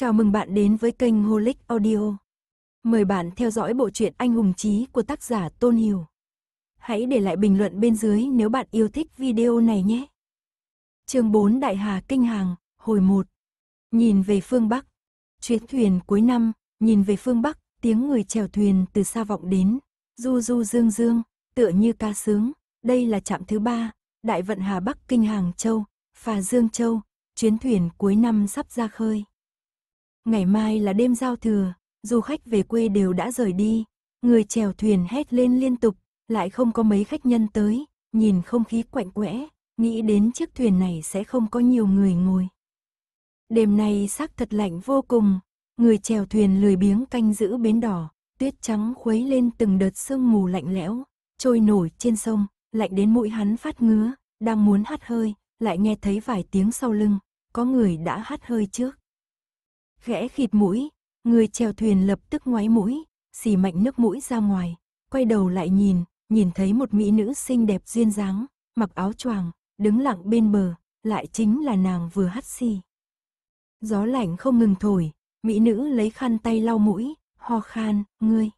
Chào mừng bạn đến với kênh Holic Audio. Mời bạn theo dõi bộ truyện Anh hùng chí của tác giả Tôn Hiểu. Hãy để lại bình luận bên dưới nếu bạn yêu thích video này nhé. Chương 4 Đại Hà Kinh Hàng, hồi 1. Nhìn về phương Bắc. Chuyến thuyền cuối năm, nhìn về phương Bắc, tiếng người chèo thuyền từ xa vọng đến, du du dương dương, tựa như ca sướng. Đây là trạm thứ ba, Đại Vận Hà Bắc Kinh Hàng Châu, Phà Dương Châu, chuyến thuyền cuối năm sắp ra khơi. Ngày mai là đêm giao thừa, du khách về quê đều đã rời đi. Người chèo thuyền hét lên liên tục, lại không có mấy khách nhân tới, nhìn không khí quạnh quẽ, nghĩ đến chiếc thuyền này sẽ không có nhiều người ngồi. Đêm nay sắc thật lạnh vô cùng, người chèo thuyền lười biếng canh giữ bến đỏ, tuyết trắng khuấy lên từng đợt sương mù lạnh lẽo, trôi nổi trên sông, lạnh đến mũi hắn phát ngứa, đang muốn hắt hơi, lại nghe thấy vài tiếng sau lưng, có người đã hắt hơi trước. Gẽ khịt mũi, người chèo thuyền lập tức ngoái mũi, xì mạnh nước mũi ra ngoài, quay đầu lại nhìn, nhìn thấy một mỹ nữ xinh đẹp duyên dáng, mặc áo choàng, đứng lặng bên bờ, lại chính là nàng vừa hắt xì. Gió lạnh không ngừng thổi, mỹ nữ lấy khăn tay lau mũi, ho khan, ngươi.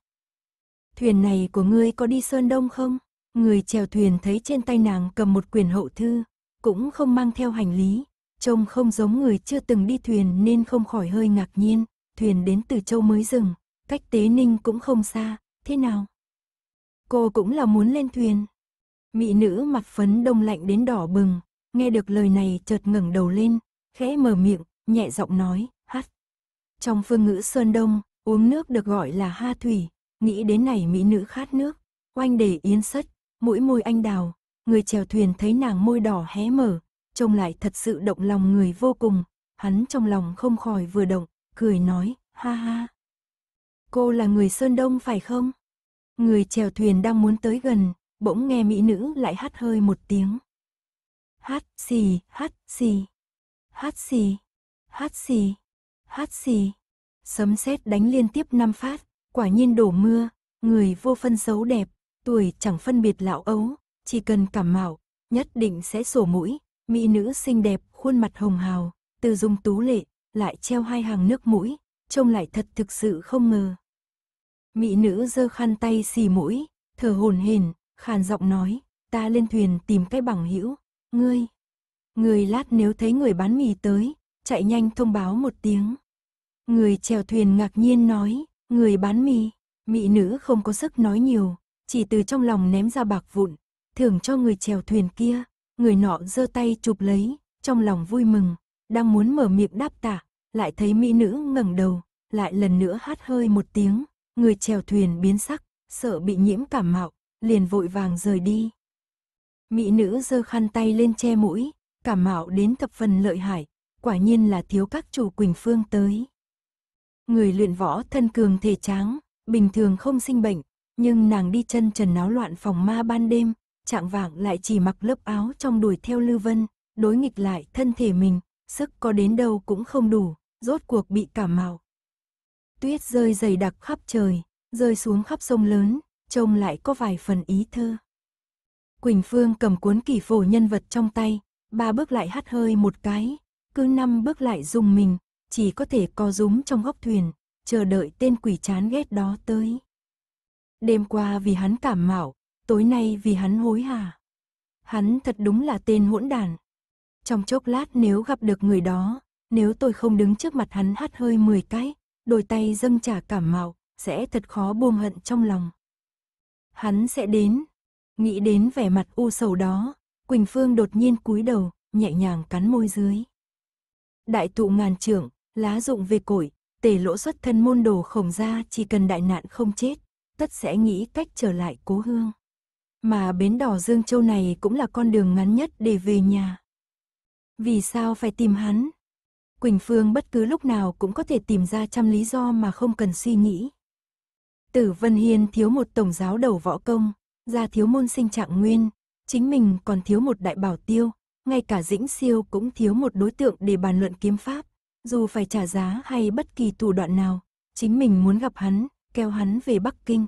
Thuyền này của ngươi có đi Sơn Đông không? Người chèo thuyền thấy trên tay nàng cầm một quyển hậu thư, cũng không mang theo hành lý, trông không giống người chưa từng đi thuyền nên không khỏi hơi ngạc nhiên, thuyền đến từ châu mới dừng, cách tế ninh cũng không xa, thế nào? Cô cũng là muốn lên thuyền. mỹ nữ mặt phấn đông lạnh đến đỏ bừng, nghe được lời này chợt ngẩng đầu lên, khẽ mở miệng, nhẹ giọng nói, hát. Trong phương ngữ Sơn Đông, uống nước được gọi là ha thủy, nghĩ đến này mỹ nữ khát nước, oanh để yến sất, mũi môi anh đào, người chèo thuyền thấy nàng môi đỏ hé mở, trông lại thật sự động lòng người vô cùng, hắn trong lòng không khỏi vừa động, cười nói, ha ha. Cô là người Sơn Đông phải không? Người chèo thuyền đang muốn tới gần, bỗng nghe mỹ nữ lại hát hơi một tiếng. Hát xì, hát xì, hát xì, hát xì, hát xì. Sấm sét đánh liên tiếp năm phát, quả nhiên đổ mưa, người vô phân xấu đẹp, tuổi chẳng phân biệt lão ấu, chỉ cần cảm mạo, nhất định sẽ sổ mũi, mỹ nữ xinh đẹp, khuôn mặt hồng hào, từ dung tú lệ, lại treo hai hàng nước mũi, trông lại thật thực sự không ngờ. Mỹ nữ giơ khăn tay xì mũi, thở hồn hển, khàn giọng nói, ta lên thuyền tìm cái bằng hữu, ngươi. Ngươi lát nếu thấy người bán mì tới, chạy nhanh thông báo một tiếng. Người chèo thuyền ngạc nhiên nói, người bán mì, mỹ nữ không có sức nói nhiều, chỉ từ trong lòng ném ra bạc vụn, thưởng cho người chèo thuyền kia người nọ giơ tay chụp lấy, trong lòng vui mừng, đang muốn mở miệng đáp tạ, lại thấy mỹ nữ ngẩng đầu, lại lần nữa hát hơi một tiếng, người chèo thuyền biến sắc, sợ bị nhiễm cảm mạo, liền vội vàng rời đi. Mỹ nữ giơ khăn tay lên che mũi, cảm mạo đến thập phần lợi hại, quả nhiên là thiếu các chủ Quỳnh Phương tới. Người luyện võ thân cường thể tráng, bình thường không sinh bệnh, nhưng nàng đi chân trần náo loạn phòng ma ban đêm, Trạng vạng lại chỉ mặc lớp áo trong đuổi theo lưu Vân, đối nghịch lại thân thể mình, sức có đến đâu cũng không đủ, rốt cuộc bị cảm mạo. Tuyết rơi dày đặc khắp trời, rơi xuống khắp sông lớn, trông lại có vài phần ý thơ. Quỳnh Phương cầm cuốn kỷ phổ nhân vật trong tay, ba bước lại hắt hơi một cái, cứ năm bước lại dùng mình, chỉ có thể co rúm trong góc thuyền, chờ đợi tên quỷ chán ghét đó tới. Đêm qua vì hắn cảm mạo, tối nay vì hắn hối hả. Hắn thật đúng là tên hỗn đản. Trong chốc lát nếu gặp được người đó, nếu tôi không đứng trước mặt hắn hát hơi 10 cái, đôi tay dâng trả cảm mạo, sẽ thật khó buông hận trong lòng. Hắn sẽ đến. Nghĩ đến vẻ mặt u sầu đó, Quỳnh Phương đột nhiên cúi đầu, nhẹ nhàng cắn môi dưới. Đại tụ ngàn trưởng, lá dụng về cội, tề lỗ xuất thân môn đồ khổng ra chỉ cần đại nạn không chết, tất sẽ nghĩ cách trở lại cố hương. Mà bến đỏ Dương Châu này cũng là con đường ngắn nhất để về nhà. Vì sao phải tìm hắn? Quỳnh Phương bất cứ lúc nào cũng có thể tìm ra trăm lý do mà không cần suy nghĩ. Tử Vân Hiên thiếu một tổng giáo đầu võ công, ra thiếu môn sinh trạng nguyên, chính mình còn thiếu một đại bảo tiêu, ngay cả Dĩnh Siêu cũng thiếu một đối tượng để bàn luận kiếm pháp, dù phải trả giá hay bất kỳ thủ đoạn nào, chính mình muốn gặp hắn, kéo hắn về Bắc Kinh.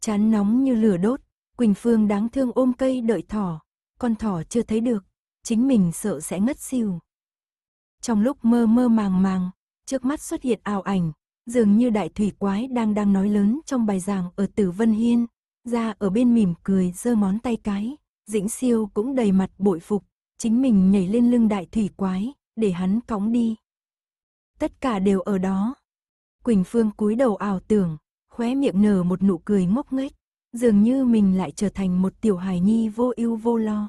Chán nóng như lửa đốt, Quỳnh Phương đáng thương ôm cây đợi thỏ, con thỏ chưa thấy được, chính mình sợ sẽ ngất xỉu. Trong lúc mơ mơ màng màng, trước mắt xuất hiện ảo ảnh, dường như đại thủy quái đang đang nói lớn trong bài giảng ở Tử Vân Hiên, ra ở bên mỉm cười giơ món tay cái, Dĩnh Siêu cũng đầy mặt bội phục, chính mình nhảy lên lưng đại thủy quái, để hắn cõng đi. Tất cả đều ở đó. Quỳnh Phương cúi đầu ảo tưởng, khóe miệng nở một nụ cười ngốc nghếch dường như mình lại trở thành một tiểu hài nhi vô ưu vô lo.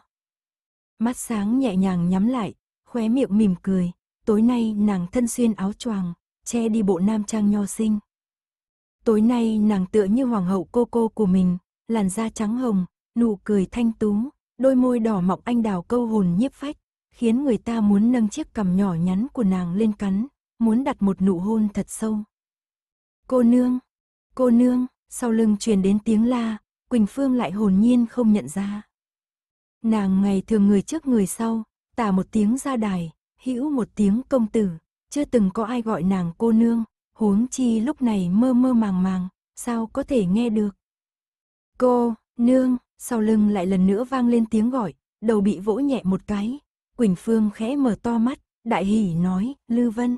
Mắt sáng nhẹ nhàng nhắm lại, khóe miệng mỉm cười, tối nay nàng thân xuyên áo choàng, che đi bộ nam trang nho sinh. Tối nay nàng tựa như hoàng hậu cô cô của mình, làn da trắng hồng, nụ cười thanh tú, đôi môi đỏ mọng anh đào câu hồn nhiếp phách, khiến người ta muốn nâng chiếc cằm nhỏ nhắn của nàng lên cắn, muốn đặt một nụ hôn thật sâu. Cô nương, cô nương, sau lưng truyền đến tiếng la, Quỳnh Phương lại hồn nhiên không nhận ra. Nàng ngày thường người trước người sau, tả một tiếng ra đài, hữu một tiếng công tử, chưa từng có ai gọi nàng cô nương, huống chi lúc này mơ mơ màng màng, sao có thể nghe được. Cô, nương, sau lưng lại lần nữa vang lên tiếng gọi, đầu bị vỗ nhẹ một cái, Quỳnh Phương khẽ mở to mắt, đại hỉ nói, Lư Vân.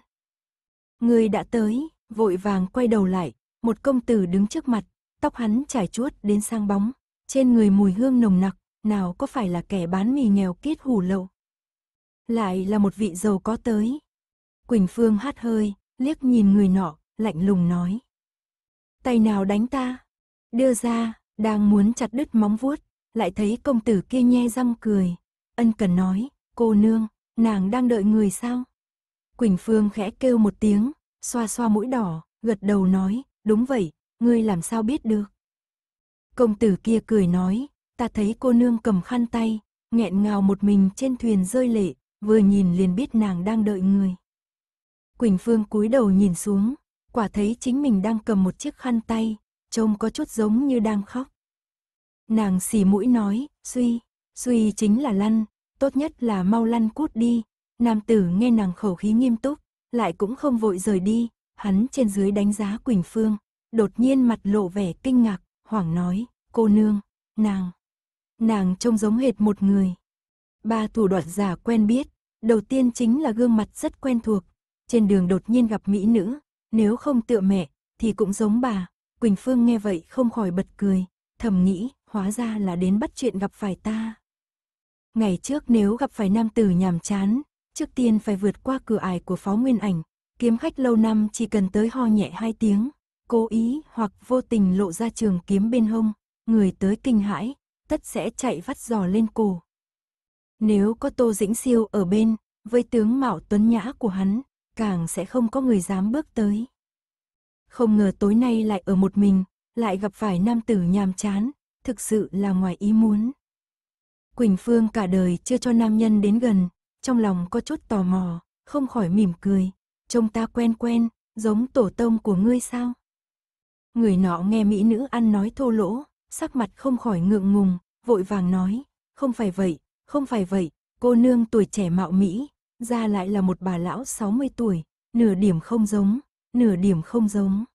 Người đã tới, vội vàng quay đầu lại, một công tử đứng trước mặt, tóc hắn trải chuốt đến sang bóng, trên người mùi hương nồng nặc, nào có phải là kẻ bán mì nghèo kiết hủ lậu. Lại là một vị giàu có tới. Quỳnh Phương hát hơi, liếc nhìn người nọ, lạnh lùng nói. Tay nào đánh ta? Đưa ra, đang muốn chặt đứt móng vuốt, lại thấy công tử kia nhe răng cười. Ân cần nói, cô nương, nàng đang đợi người sao? Quỳnh Phương khẽ kêu một tiếng, xoa xoa mũi đỏ, gật đầu nói, Đúng vậy, ngươi làm sao biết được? Công tử kia cười nói, ta thấy cô nương cầm khăn tay, nghẹn ngào một mình trên thuyền rơi lệ, vừa nhìn liền biết nàng đang đợi người. Quỳnh Phương cúi đầu nhìn xuống, quả thấy chính mình đang cầm một chiếc khăn tay, trông có chút giống như đang khóc. Nàng xì mũi nói, suy, suy chính là lăn, tốt nhất là mau lăn cút đi. Nam tử nghe nàng khẩu khí nghiêm túc, lại cũng không vội rời đi, hắn trên dưới đánh giá Quỳnh Phương, đột nhiên mặt lộ vẻ kinh ngạc, hoảng nói, cô nương, nàng, nàng trông giống hệt một người. Ba thủ đoạn giả quen biết, đầu tiên chính là gương mặt rất quen thuộc, trên đường đột nhiên gặp mỹ nữ, nếu không tựa mẹ, thì cũng giống bà. Quỳnh Phương nghe vậy không khỏi bật cười, thầm nghĩ, hóa ra là đến bắt chuyện gặp phải ta. Ngày trước nếu gặp phải nam tử nhàm chán, trước tiên phải vượt qua cửa ải của phó nguyên ảnh, kiếm khách lâu năm chỉ cần tới ho nhẹ hai tiếng, cố ý hoặc vô tình lộ ra trường kiếm bên hông, người tới kinh hãi, tất sẽ chạy vắt giò lên cổ. Nếu có Tô Dĩnh Siêu ở bên, với tướng mạo tuấn nhã của hắn, càng sẽ không có người dám bước tới. Không ngờ tối nay lại ở một mình, lại gặp phải nam tử nhàm chán, thực sự là ngoài ý muốn. Quỳnh Phương cả đời chưa cho nam nhân đến gần, trong lòng có chút tò mò, không khỏi mỉm cười, trông ta quen quen, giống tổ tông của ngươi sao? Người nọ nghe mỹ nữ ăn nói thô lỗ, sắc mặt không khỏi ngượng ngùng, vội vàng nói, không phải vậy, không phải vậy, cô nương tuổi trẻ mạo Mỹ, ra lại là một bà lão 60 tuổi, nửa điểm không giống, nửa điểm không giống.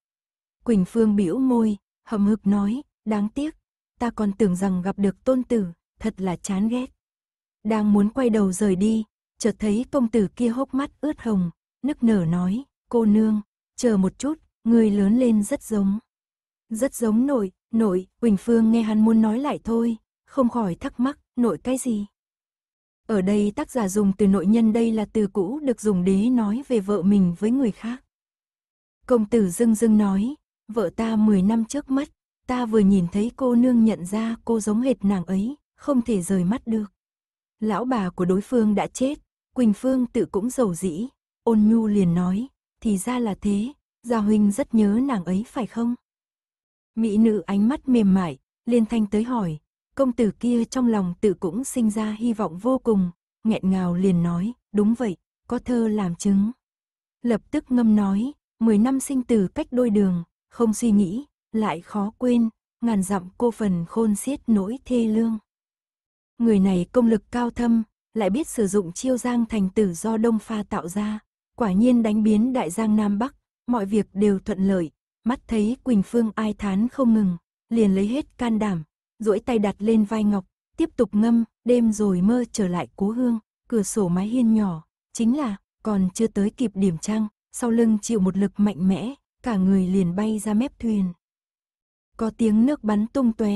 Quỳnh Phương biểu môi, hậm hực nói, đáng tiếc, ta còn tưởng rằng gặp được tôn tử, thật là chán ghét. Đang muốn quay đầu rời đi, chợt thấy công tử kia hốc mắt ướt hồng, nức nở nói, cô nương, chờ một chút, người lớn lên rất giống. Rất giống nội, nội, Quỳnh Phương nghe hắn muốn nói lại thôi, không khỏi thắc mắc, nội cái gì? Ở đây tác giả dùng từ nội nhân đây là từ cũ được dùng để nói về vợ mình với người khác. Công tử dưng dưng nói, vợ ta 10 năm trước mất, ta vừa nhìn thấy cô nương nhận ra cô giống hệt nàng ấy, không thể rời mắt được. Lão bà của đối phương đã chết, Quỳnh Phương tự cũng giàu dĩ, Ôn nhu liền nói, thì ra là thế, Gia Huynh rất nhớ nàng ấy phải không? Mỹ nữ ánh mắt mềm mại, liên thanh tới hỏi, công tử kia trong lòng tự cũng sinh ra hy vọng vô cùng, nghẹn ngào liền nói, đúng vậy, có thơ làm chứng. Lập tức ngâm nói, 10 năm sinh tử cách đôi đường, không suy nghĩ, lại khó quên, ngàn dặm cô phần khôn xiết nỗi thê lương. Người này công lực cao thâm, lại biết sử dụng chiêu giang thành tử do Đông Pha tạo ra, Quả nhiên đánh biến đại giang Nam Bắc, mọi việc đều thuận lợi, mắt thấy Quỳnh Phương ai thán không ngừng, liền lấy hết can đảm, duỗi tay đặt lên vai Ngọc, tiếp tục ngâm, đêm rồi mơ trở lại cố hương, cửa sổ mái hiên nhỏ, chính là, còn chưa tới kịp điểm trăng, sau lưng chịu một lực mạnh mẽ, cả người liền bay ra mép thuyền. Có tiếng nước bắn tung tóe,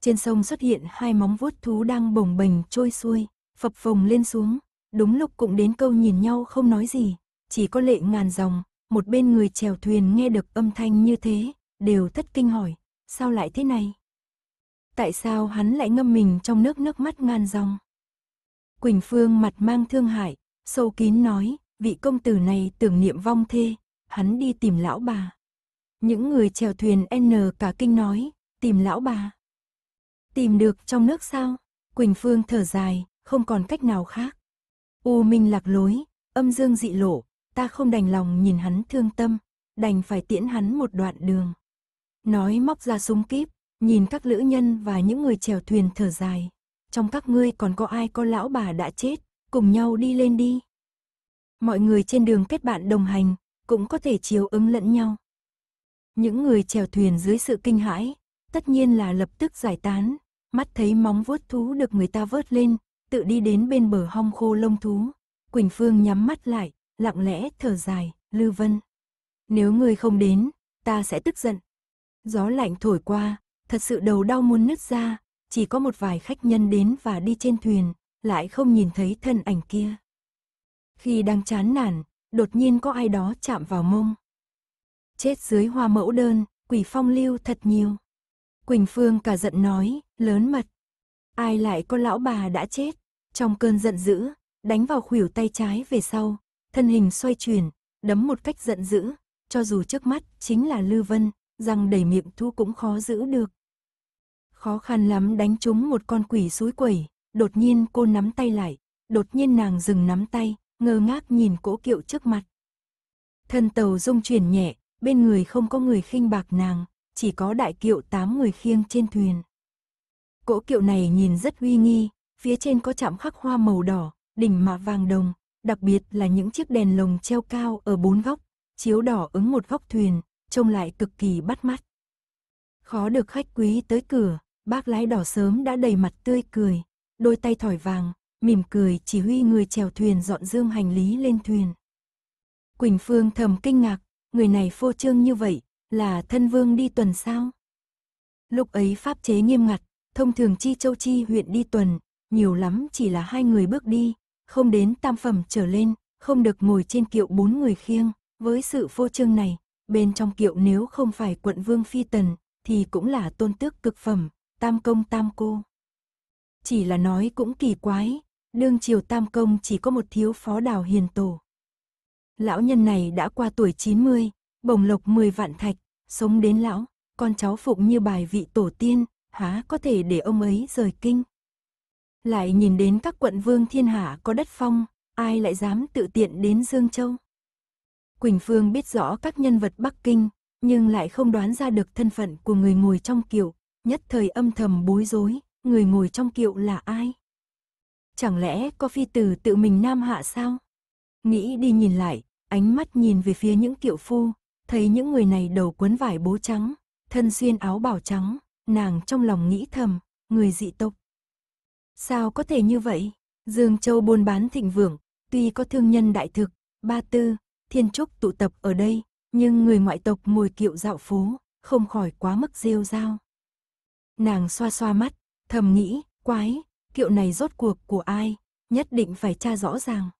trên sông xuất hiện hai móng vuốt thú đang bồng bềnh trôi xuôi, phập phồng lên xuống, đúng lúc cũng đến câu nhìn nhau không nói gì, chỉ có lệ ngàn dòng, một bên người chèo thuyền nghe được âm thanh như thế, đều thất kinh hỏi, sao lại thế này? Tại sao hắn lại ngâm mình trong nước nước mắt ngàn dòng? Quỳnh Phương mặt mang thương hại, sâu kín nói, vị công tử này tưởng niệm vong thê, hắn đi tìm lão bà. Những người chèo thuyền N cả kinh nói, tìm lão bà. Tìm được trong nước sao? Quỳnh Phương thở dài, không còn cách nào khác. U Minh lạc lối, âm dương dị lộ, ta không đành lòng nhìn hắn thương tâm, đành phải tiễn hắn một đoạn đường. Nói móc ra súng kíp, nhìn các lữ nhân và những người chèo thuyền thở dài. Trong các ngươi còn có ai có lão bà đã chết, cùng nhau đi lên đi. Mọi người trên đường kết bạn đồng hành, cũng có thể chiều ứng lẫn nhau. Những người chèo thuyền dưới sự kinh hãi, tất nhiên là lập tức giải tán, mắt thấy móng vuốt thú được người ta vớt lên, tự đi đến bên bờ hong khô lông thú. Quỳnh Phương nhắm mắt lại, lặng lẽ thở dài, Lư Vân. Nếu người không đến, ta sẽ tức giận. Gió lạnh thổi qua, thật sự đầu đau muốn nứt ra, chỉ có một vài khách nhân đến và đi trên thuyền, lại không nhìn thấy thân ảnh kia. Khi đang chán nản, đột nhiên có ai đó chạm vào mông. Chết dưới hoa mẫu đơn, quỷ phong lưu thật nhiều. Quỳnh Phương cả giận nói, lớn mật. Ai lại có lão bà đã chết, trong cơn giận dữ, đánh vào khuỷu tay trái về sau, thân hình xoay chuyển, đấm một cách giận dữ, cho dù trước mắt chính là Lư Vân, răng đầy miệng thu cũng khó giữ được. Khó khăn lắm đánh trúng một con quỷ suối quẩy, đột nhiên cô nắm tay lại, đột nhiên nàng dừng nắm tay, ngơ ngác nhìn cỗ kiệu trước mặt. Thân tàu rung chuyển nhẹ, bên người không có người khinh bạc nàng, chỉ có đại kiệu tám người khiêng trên thuyền. Cỗ kiệu này nhìn rất uy nghi, phía trên có chạm khắc hoa màu đỏ, đỉnh mạ vàng đồng, đặc biệt là những chiếc đèn lồng treo cao ở bốn góc, chiếu đỏ ứng một góc thuyền, trông lại cực kỳ bắt mắt. Khó được khách quý tới cửa, bác lái đỏ sớm đã đầy mặt tươi cười, đôi tay thỏi vàng, mỉm cười chỉ huy người chèo thuyền dọn dương hành lý lên thuyền. Quỳnh Phương thầm kinh ngạc, người này phô trương như vậy, là thân vương đi tuần sao? Lúc ấy pháp chế nghiêm ngặt, thông thường chi châu chi huyện đi tuần, nhiều lắm chỉ là hai người bước đi, không đến tam phẩm trở lên, không được ngồi trên kiệu bốn người khiêng. Với sự phô trương này, bên trong kiệu nếu không phải quận vương phi tần, thì cũng là tôn tước cực phẩm, tam công tam cô. Chỉ là nói cũng kỳ quái, đương triều tam công chỉ có một thiếu phó đào hiền tổ. Lão nhân này đã qua tuổi 90, bồng lộc 10 vạn thạch, sống đến lão, con cháu phụng như bài vị tổ tiên, há có thể để ông ấy rời kinh lại nhìn đến các quận vương thiên hạ có đất phong, ai lại dám tự tiện đến Dương Châu. Quỳnh Phương biết rõ các nhân vật Bắc Kinh, nhưng lại không đoán ra được thân phận của người ngồi trong kiệu, nhất thời âm thầm bối rối, người ngồi trong kiệu là ai? Chẳng lẽ có phi tử tự mình nam hạ sao? Nghĩ đi nhìn lại, ánh mắt nhìn về phía những kiệu phu, thấy những người này đầu quấn vải bố trắng, thân xuyên áo bảo trắng, nàng trong lòng nghĩ thầm, người dị tộc Sao có thể như vậy? Dương Châu buôn bán thịnh vượng, tuy có thương nhân đại thực, ba tư, thiên trúc tụ tập ở đây, nhưng người ngoại tộc ngồi kiệu dạo phố, không khỏi quá mức rêu dao. Nàng xoa xoa mắt, thầm nghĩ, quái, kiệu này rốt cuộc của ai, nhất định phải tra rõ ràng.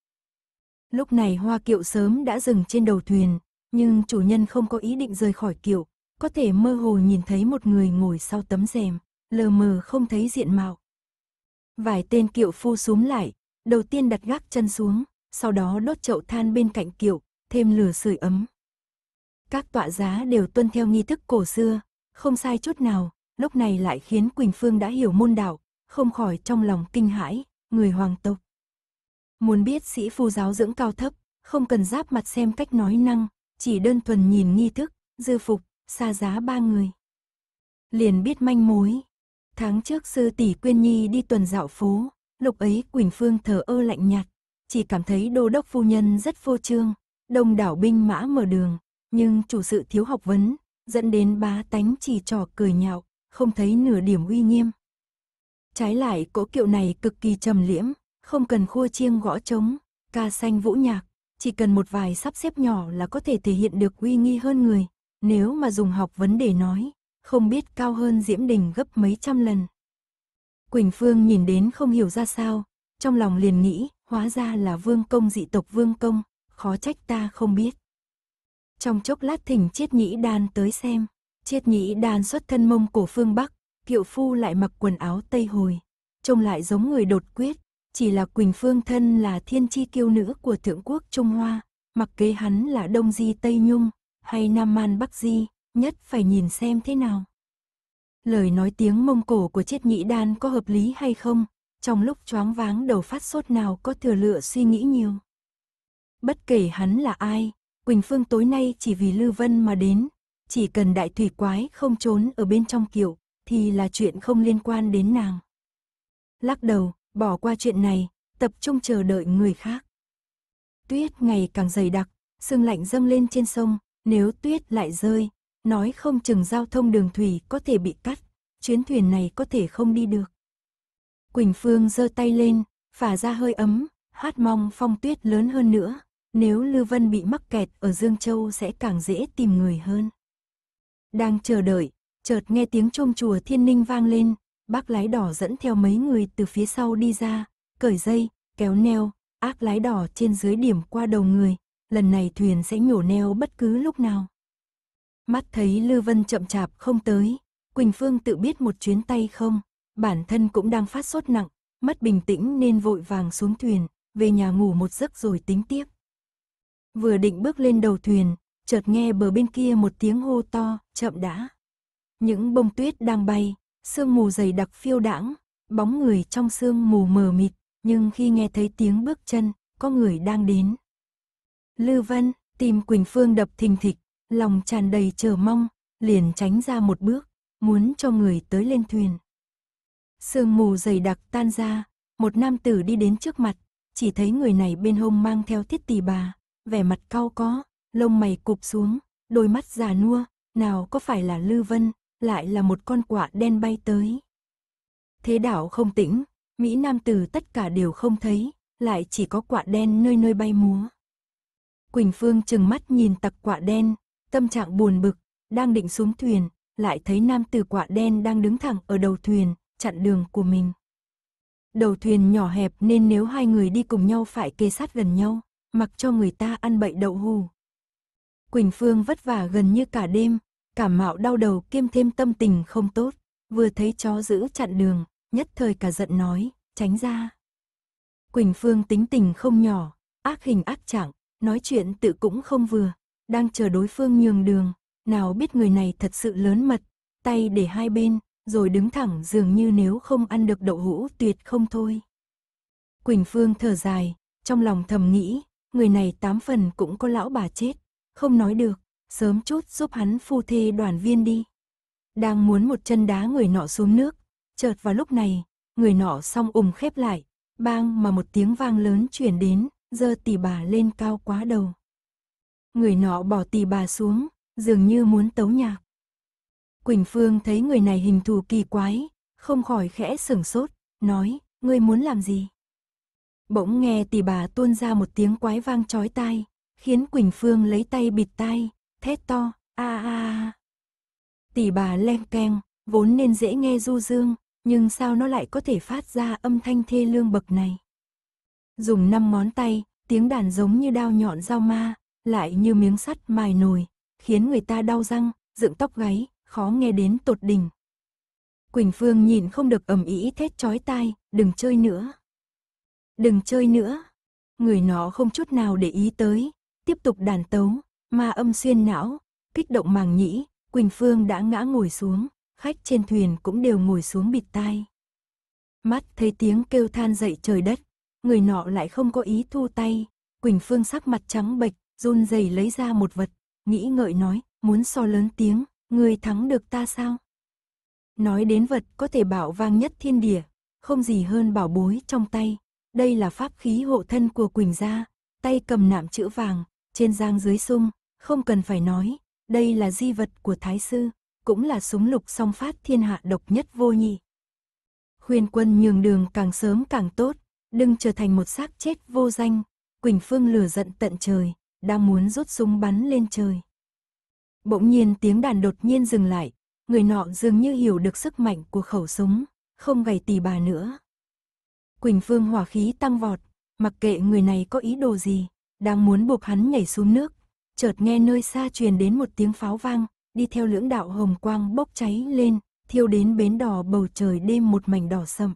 Lúc này hoa kiệu sớm đã dừng trên đầu thuyền, nhưng chủ nhân không có ý định rời khỏi kiệu, có thể mơ hồ nhìn thấy một người ngồi sau tấm rèm, lờ mờ không thấy diện mạo, Vài tên kiệu phu súm lại, đầu tiên đặt gác chân xuống, sau đó đốt chậu than bên cạnh kiệu, thêm lửa sưởi ấm. Các tọa giá đều tuân theo nghi thức cổ xưa, không sai chút nào, lúc này lại khiến Quỳnh Phương đã hiểu môn đạo, không khỏi trong lòng kinh hãi, người hoàng tộc. Muốn biết sĩ phu giáo dưỡng cao thấp, không cần giáp mặt xem cách nói năng, chỉ đơn thuần nhìn nghi thức, dư phục, xa giá ba người. Liền biết manh mối, Tháng trước sư tỷ Quyên Nhi đi tuần dạo phố, lúc ấy Quỳnh Phương thờ ơ lạnh nhạt, chỉ cảm thấy đô đốc phu nhân rất vô trương, đông đảo binh mã mở đường, nhưng chủ sự thiếu học vấn, dẫn đến bá tánh chỉ trò cười nhạo, không thấy nửa điểm uy nghiêm. Trái lại cỗ kiệu này cực kỳ trầm liễm, không cần khua chiêng gõ trống, ca xanh vũ nhạc, chỉ cần một vài sắp xếp nhỏ là có thể thể hiện được uy nghi hơn người, nếu mà dùng học vấn để nói, không biết cao hơn Diễm Đình gấp mấy trăm lần. Quỳnh Phương nhìn đến không hiểu ra sao, trong lòng liền nghĩ, hóa ra là vương công dị tộc vương công, khó trách ta không biết. Trong chốc lát thỉnh Chiết Nhĩ Đan tới xem, Chiết Nhĩ Đan xuất thân mông cổ phương Bắc, kiệu phu lại mặc quần áo Tây Hồi, trông lại giống người đột quyết, chỉ là Quỳnh Phương thân là thiên chi kiêu nữ của Thượng quốc Trung Hoa, mặc kế hắn là Đông Di Tây Nhung, hay Nam Man Bắc Di, nhất phải nhìn xem thế nào. Lời nói tiếng mông cổ của triết nhị đan có hợp lý hay không, trong lúc choáng váng đầu phát sốt nào có thừa lựa suy nghĩ nhiều. Bất kể hắn là ai, Quỳnh Phương tối nay chỉ vì Lư Vân mà đến, chỉ cần đại thủy quái không trốn ở bên trong kiệu, thì là chuyện không liên quan đến nàng. Lắc đầu, bỏ qua chuyện này, tập trung chờ đợi người khác. Tuyết ngày càng dày đặc, sương lạnh dâng lên trên sông, nếu tuyết lại rơi, nói không chừng giao thông đường thủy có thể bị cắt, chuyến thuyền này có thể không đi được. Quỳnh Phương giơ tay lên, phả ra hơi ấm, hát mong phong tuyết lớn hơn nữa, nếu Lưu Vân bị mắc kẹt ở Dương Châu sẽ càng dễ tìm người hơn. Đang chờ đợi, chợt nghe tiếng chuông chùa thiên ninh vang lên, bác lái đỏ dẫn theo mấy người từ phía sau đi ra, cởi dây, kéo neo, ác lái đỏ trên dưới điểm qua đầu người, lần này thuyền sẽ nhổ neo bất cứ lúc nào. Mắt thấy Lư Vân chậm chạp không tới, Quỳnh Phương tự biết một chuyến tay không, bản thân cũng đang phát sốt nặng, mất bình tĩnh nên vội vàng xuống thuyền, về nhà ngủ một giấc rồi tính tiếp. Vừa định bước lên đầu thuyền, chợt nghe bờ bên kia một tiếng hô to, chậm đã. Những bông tuyết đang bay, sương mù dày đặc phiêu đãng, bóng người trong sương mù mờ mịt, nhưng khi nghe thấy tiếng bước chân, có người đang đến. Lư Vân tìm Quỳnh Phương đập thình thịch, lòng tràn đầy chờ mong, liền tránh ra một bước, muốn cho người tới lên thuyền. Sương mù dày đặc tan ra, một nam tử đi đến trước mặt, chỉ thấy người này bên hông mang theo thiết tỳ bà, vẻ mặt cau có, lông mày cụp xuống, đôi mắt già nua, nào có phải là Lư Vân, lại là một con quạ đen bay tới. Thế đảo không tĩnh, Mỹ Nam Tử tất cả đều không thấy, lại chỉ có quạ đen nơi nơi bay múa. Quỳnh Phương chừng mắt nhìn tặc quạ đen, tâm trạng buồn bực, đang định xuống thuyền, lại thấy nam tử quạ đen đang đứng thẳng ở đầu thuyền, chặn đường của mình. Đầu thuyền nhỏ hẹp nên nếu hai người đi cùng nhau phải kê sát gần nhau, mặc cho người ta ăn bậy đậu hù. Quỳnh Phương vất vả gần như cả đêm, cảm mạo đau đầu kiêm thêm tâm tình không tốt, vừa thấy chó giữ chặn đường, nhất thời cả giận nói, tránh ra. Quỳnh Phương tính tình không nhỏ, ác hình ác trạng, nói chuyện tự cũng không vừa, đang chờ đối phương nhường đường, nào biết người này thật sự lớn mật, tay để hai bên, rồi đứng thẳng dường như nếu không ăn được đậu hũ tuyệt không thôi. Quỳnh Phương thở dài, trong lòng thầm nghĩ, người này tám phần cũng có lão bà chết, không nói được, sớm chút giúp hắn phu thê đoàn viên đi. Đang muốn một chân đá người nọ xuống nước, chợt vào lúc này, người nọ song ủng khép lại, bang mà một tiếng vang lớn chuyển đến, giơ tỷ bà lên cao quá đầu người nọ bỏ tì bà xuống, dường như muốn tấu nhạc. Quỳnh Phương thấy người này hình thù kỳ quái, không khỏi khẽ sửng sốt, nói, ngươi muốn làm gì? Bỗng nghe tì bà tuôn ra một tiếng quái vang chói tai, khiến Quỳnh Phương lấy tay bịt tay, thét to, a a a. Tì bà leng keng, vốn nên dễ nghe du dương, nhưng sao nó lại có thể phát ra âm thanh thê lương bậc này? Dùng năm ngón tay, tiếng đàn giống như đao nhọn dao ma, lại như miếng sắt mài nồi, khiến người ta đau răng, dựng tóc gáy, khó nghe đến tột đỉnh. Quỳnh Phương nhìn không được ầm ĩ thét chói tai, đừng chơi nữa. Đừng chơi nữa. Người nó không chút nào để ý tới, tiếp tục đàn tấu, ma âm xuyên não, kích động màng nhĩ, Quỳnh Phương đã ngã ngồi xuống, khách trên thuyền cũng đều ngồi xuống bịt tai. Mắt thấy tiếng kêu than dậy trời đất, người nọ lại không có ý thu tay, Quỳnh Phương sắc mặt trắng bệch, run rẩy lấy ra một vật, nghĩ ngợi nói, muốn so lớn tiếng, người thắng được ta sao? Nói đến vật có thể bảo vang nhất thiên địa, không gì hơn bảo bối trong tay. Đây là pháp khí hộ thân của Quỳnh Gia, tay cầm nạm chữ vàng, trên giang dưới sung, không cần phải nói, đây là di vật của Thái Sư, cũng là súng lục song phát thiên hạ độc nhất vô nhị. Khuyên quân nhường đường càng sớm càng tốt, đừng trở thành một xác chết vô danh, Quỳnh Phương lửa giận tận trời, đang muốn rút súng bắn lên trời. Bỗng nhiên tiếng đàn đột nhiên dừng lại, người nọ dường như hiểu được sức mạnh của khẩu súng, không gầy tì bà nữa. Quỳnh Phương hỏa khí tăng vọt, mặc kệ người này có ý đồ gì, đang muốn buộc hắn nhảy xuống nước, chợt nghe nơi xa truyền đến một tiếng pháo vang, đi theo lưỡng đạo hồng quang bốc cháy lên, thiêu đến bến đỏ bầu trời đêm một mảnh đỏ sậm.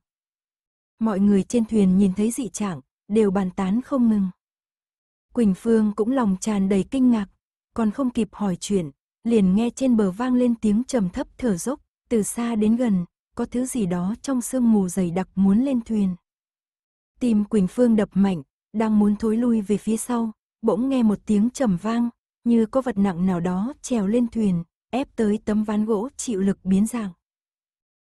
Mọi người trên thuyền nhìn thấy dị trạng, đều bàn tán không ngừng. Quỳnh Phương cũng lòng tràn đầy kinh ngạc, còn không kịp hỏi chuyện, liền nghe trên bờ vang lên tiếng trầm thấp thở dốc, từ xa đến gần, có thứ gì đó trong sương mù dày đặc muốn lên thuyền. Tim Quỳnh Phương đập mạnh, đang muốn thối lui về phía sau, bỗng nghe một tiếng trầm vang, như có vật nặng nào đó trèo lên thuyền, ép tới tấm ván gỗ chịu lực biến dạng.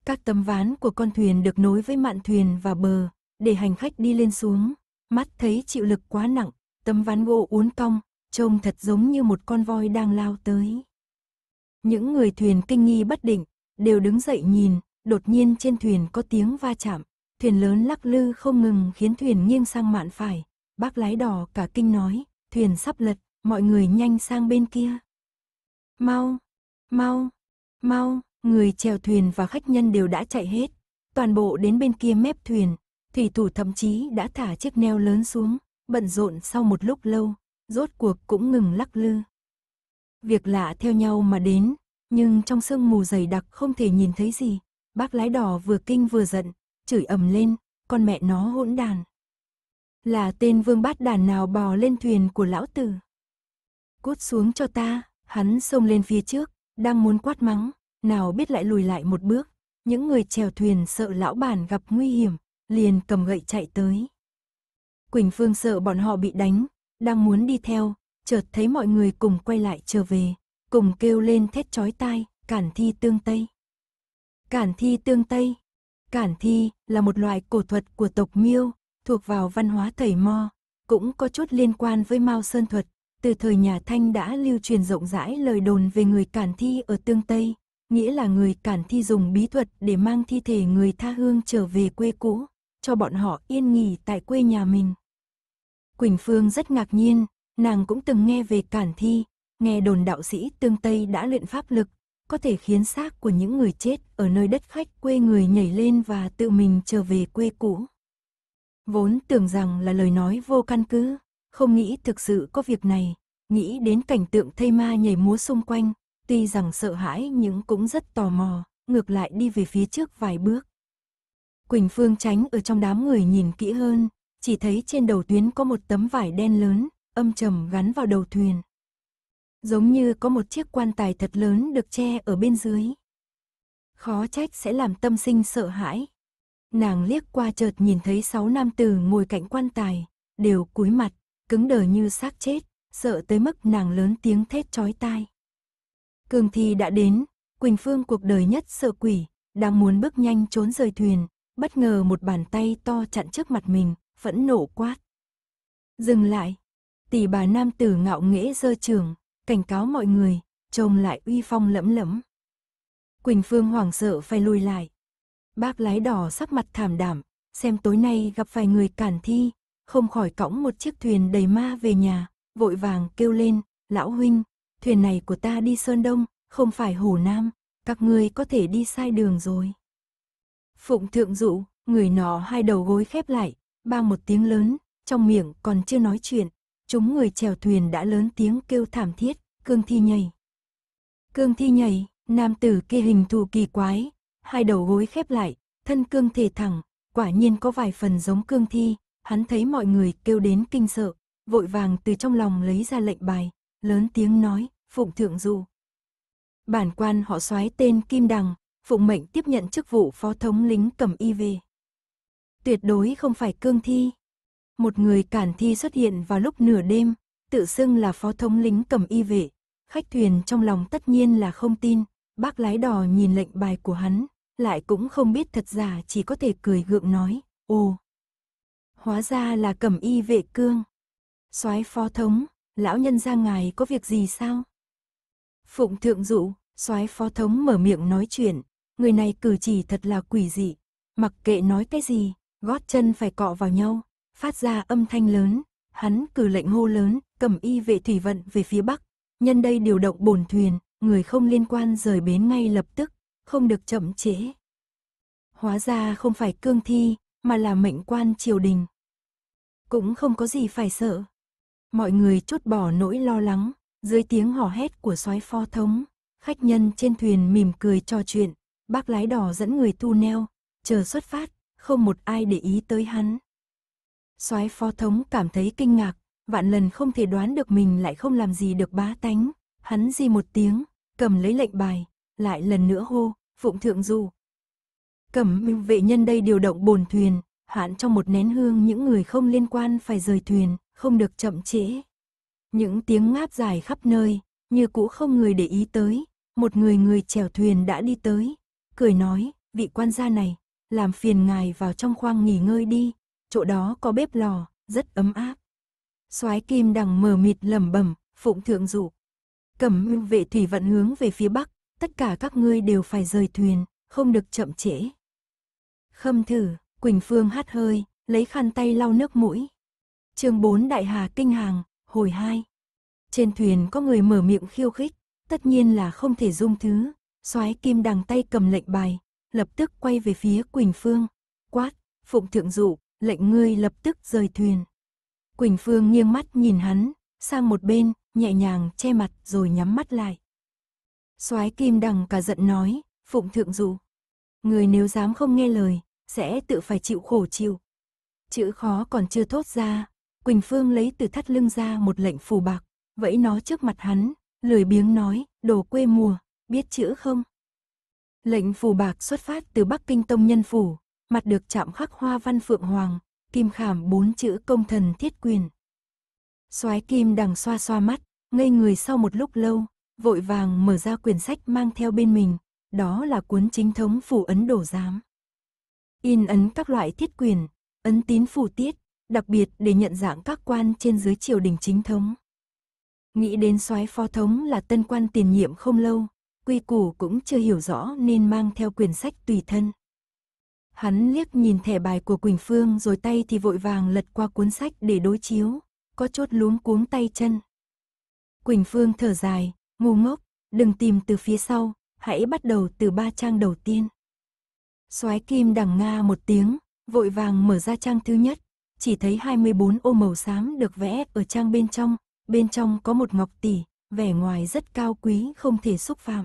Các tấm ván của con thuyền được nối với mạn thuyền và bờ, để hành khách đi lên xuống, mắt thấy chịu lực quá nặng, tấm ván gỗ uốn cong, trông thật giống như một con voi đang lao tới. Những người thuyền kinh nghi bất định, đều đứng dậy nhìn, đột nhiên trên thuyền có tiếng va chạm, thuyền lớn lắc lư không ngừng khiến thuyền nghiêng sang mạn phải. Bác lái đỏ cả kinh nói, thuyền sắp lật, mọi người nhanh sang bên kia. Mau, mau, mau, người chèo thuyền và khách nhân đều đã chạy hết, toàn bộ đến bên kia mép thuyền, thủy thủ thậm chí đã thả chiếc neo lớn xuống, bận rộn sau một lúc lâu, rốt cuộc cũng ngừng lắc lư. Việc lạ theo nhau mà đến, nhưng trong sương mù dày đặc không thể nhìn thấy gì. Bác lái đỏ vừa kinh vừa giận, chửi ầm lên, con mẹ nó hỗn đàn. Là tên vương bát đàn nào bò lên thuyền của lão tử. Cút xuống cho ta, hắn xông lên phía trước, đang muốn quát mắng, nào biết lại lùi lại một bước. Những người chèo thuyền sợ lão bản gặp nguy hiểm, liền cầm gậy chạy tới. Quỳnh Phương sợ bọn họ bị đánh, đang muốn đi theo, chợt thấy mọi người cùng quay lại trở về, cùng kêu lên thét chói tai, cản thi tương Tây. Cản thi tương Tây Cản thi là một loại cổ thuật của tộc Miêu, thuộc vào văn hóa thầy Mo, cũng có chút liên quan với Mao Sơn Thuật. Từ thời nhà Thanh đã lưu truyền rộng rãi lời đồn về người cản thi ở tương Tây, nghĩa là người cản thi dùng bí thuật để mang thi thể người tha hương trở về quê cũ, cho bọn họ yên nghỉ tại quê nhà mình. Quỳnh Phương rất ngạc nhiên, nàng cũng từng nghe về cản thi, nghe đồn đạo sĩ tương Tây đã luyện pháp lực, có thể khiến xác của những người chết ở nơi đất khách quê người nhảy lên và tự mình trở về quê cũ. Vốn tưởng rằng là lời nói vô căn cứ, không nghĩ thực sự có việc này, nghĩ đến cảnh tượng thây ma nhảy múa xung quanh, tuy rằng sợ hãi nhưng cũng rất tò mò, ngược lại đi về phía trước vài bước. Quỳnh Phương tránh ở trong đám người nhìn kỹ hơn, chỉ thấy trên đầu tuyến có một tấm vải đen lớn, âm trầm gắn vào đầu thuyền. Giống như có một chiếc quan tài thật lớn được che ở bên dưới. Khó trách sẽ làm tâm sinh sợ hãi. Nàng liếc qua chợt nhìn thấy sáu nam tử ngồi cạnh quan tài, đều cúi mặt, cứng đờ như xác chết, sợ tới mức nàng lớn tiếng thét chói tai. Cường thi đã đến, Quỳnh Phương cuộc đời nhất sợ quỷ, đang muốn bước nhanh trốn rời thuyền, bất ngờ một bàn tay to chặn trước mặt mình, phẫn nộ quát. Dừng lại, tỷ bà nam tử ngạo nghễ dơ trường, cảnh cáo mọi người, trông lại uy phong lẫm lẫm. Quỳnh Phương hoảng sợ phải lùi lại. Bác lái đỏ sắc mặt thảm đảm, xem tối nay gặp phải người cản thi, không khỏi cõng một chiếc thuyền đầy ma về nhà, vội vàng kêu lên, lão huynh, thuyền này của ta đi Sơn Đông, không phải Hồ Nam, các ngươi có thể đi sai đường rồi. Phụng thượng dụ, người nó hai đầu gối khép lại, Ba một tiếng lớn, trong miệng còn chưa nói chuyện, chúng người chèo thuyền đã lớn tiếng kêu thảm thiết, cương thi nhảy. Cương thi nhảy, nam tử kia hình thù kỳ quái, hai đầu gối khép lại, thân cương thể thẳng, quả nhiên có vài phần giống cương thi, hắn thấy mọi người kêu đến kinh sợ, vội vàng từ trong lòng lấy ra lệnh bài, lớn tiếng nói, phụng thượng dụ. Bản quan họ soái tên Kim Đằng, phụng mệnh tiếp nhận chức vụ phó thống lính cầm y về tuyệt đối không phải cương thi. Một người cản thi xuất hiện vào lúc nửa đêm, tự xưng là phó thống lính cầm y vệ, khách thuyền trong lòng tất nhiên là không tin, bác lái đò nhìn lệnh bài của hắn, lại cũng không biết thật giả chỉ có thể cười gượng nói, ồ. Hóa ra là cầm y vệ cương. soái phó thống, lão nhân ra ngài có việc gì sao? Phụng thượng dụ, soái phó thống mở miệng nói chuyện, người này cử chỉ thật là quỷ dị, mặc kệ nói cái gì, gót chân phải cọ vào nhau, phát ra âm thanh lớn, hắn cử lệnh hô lớn, cầm y vệ thủy vận về phía bắc, nhân đây điều động bồn thuyền, người không liên quan rời bến ngay lập tức, không được chậm trễ. Hóa ra không phải cương thi, mà là mệnh quan triều đình. Cũng không có gì phải sợ. Mọi người chốt bỏ nỗi lo lắng, dưới tiếng hò hét của soái phó thống, khách nhân trên thuyền mỉm cười trò chuyện, bác lái đỏ dẫn người thu neo, chờ xuất phát, không một ai để ý tới hắn. soái phó thống cảm thấy kinh ngạc, vạn lần không thể đoán được mình lại không làm gì được bá tánh, hắn di một tiếng, cầm lấy lệnh bài, lại lần nữa hô, phụng thượng du. cầm minh vệ nhân đây điều động bồn thuyền, hạn cho một nén hương những người không liên quan phải rời thuyền, không được chậm trễ. Những tiếng ngáp dài khắp nơi, như cũ không người để ý tới, một người người chèo thuyền đã đi tới, cười nói, vị quan gia này, làm phiền ngài vào trong khoang nghỉ ngơi đi, chỗ đó có bếp lò, rất ấm áp. Soái Kim Đằng mờ mịt lẩm bẩm, phụng thượng dụ. Cẩm Ưng vệ thủy vận hướng về phía bắc, tất cả các ngươi đều phải rời thuyền, không được chậm trễ. Khâm thử, Quỳnh Phương hát hơi, lấy khăn tay lau nước mũi. Chương 4 Đại Hà kinh hàng, hồi 2. Trên thuyền có người mở miệng khiêu khích, tất nhiên là không thể dung thứ. Soái Kim Đằng tay cầm lệnh bài, lập tức quay về phía Quỳnh Phương, quát, phụng thượng dụ, lệnh ngươi lập tức rời thuyền. Quỳnh Phương nghiêng mắt nhìn hắn, sang một bên, nhẹ nhàng che mặt rồi nhắm mắt lại. soái Kim Đằng cả giận nói, phụng thượng dụ, người nếu dám không nghe lời, sẽ tự phải chịu khổ chịu. Chữ khó còn chưa thốt ra, Quỳnh Phương lấy từ thắt lưng ra một lệnh phù bạc, vẫy nó trước mặt hắn, lười biếng nói, đồ quê mùa, biết chữ không? Lệnh phù bạc xuất phát từ Bắc Kinh Tông Nhân Phủ, mặt được chạm khắc hoa văn phượng hoàng, kim khảm bốn chữ công thần thiết quyền. soái kim đằng xoa xoa mắt, ngây người sau một lúc lâu, vội vàng mở ra quyển sách mang theo bên mình, đó là cuốn chính thống phủ ấn đổ giám. In ấn các loại thiết quyền, ấn tín phủ tiết, đặc biệt để nhận dạng các quan trên dưới triều đình chính thống. Nghĩ đến soái phó thống là tân quan tiền nhiệm không lâu, quy củ cũng chưa hiểu rõ nên mang theo quyển sách tùy thân. Hắn liếc nhìn thẻ bài của Quỳnh Phương rồi tay thì vội vàng lật qua cuốn sách để đối chiếu, có chốt luống cuống tay chân. Quỳnh Phương thở dài, ngu ngốc, đừng tìm từ phía sau, hãy bắt đầu từ ba trang đầu tiên. Soái kim đằng Nga một tiếng, vội vàng mở ra trang thứ nhất, chỉ thấy 24 ô màu xám được vẽ ở trang bên trong, bên trong có một ngọc tỷ, vẻ ngoài rất cao quý không thể xúc phạm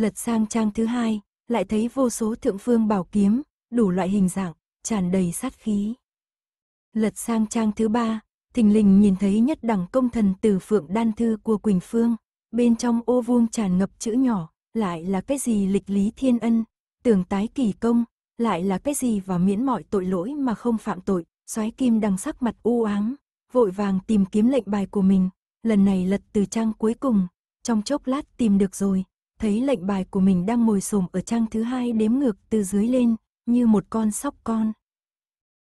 lật sang trang thứ hai, lại thấy vô số thượng phương bảo kiếm, đủ loại hình dạng, tràn đầy sát khí. Lật sang trang thứ ba, thình lình nhìn thấy nhất đẳng công thần từ phượng đan thư của Quỳnh Phương, bên trong ô vuông tràn ngập chữ nhỏ, lại là cái gì lịch lý thiên ân, tưởng tái kỳ công, lại là cái gì và miễn mọi tội lỗi mà không phạm tội, xoáy kim đằng sắc mặt u ám, vội vàng tìm kiếm lệnh bài của mình, lần này lật từ trang cuối cùng, trong chốc lát tìm được rồi, thấy lệnh bài của mình đang ngồi xổm ở trang thứ hai đếm ngược từ dưới lên, như một con sóc con.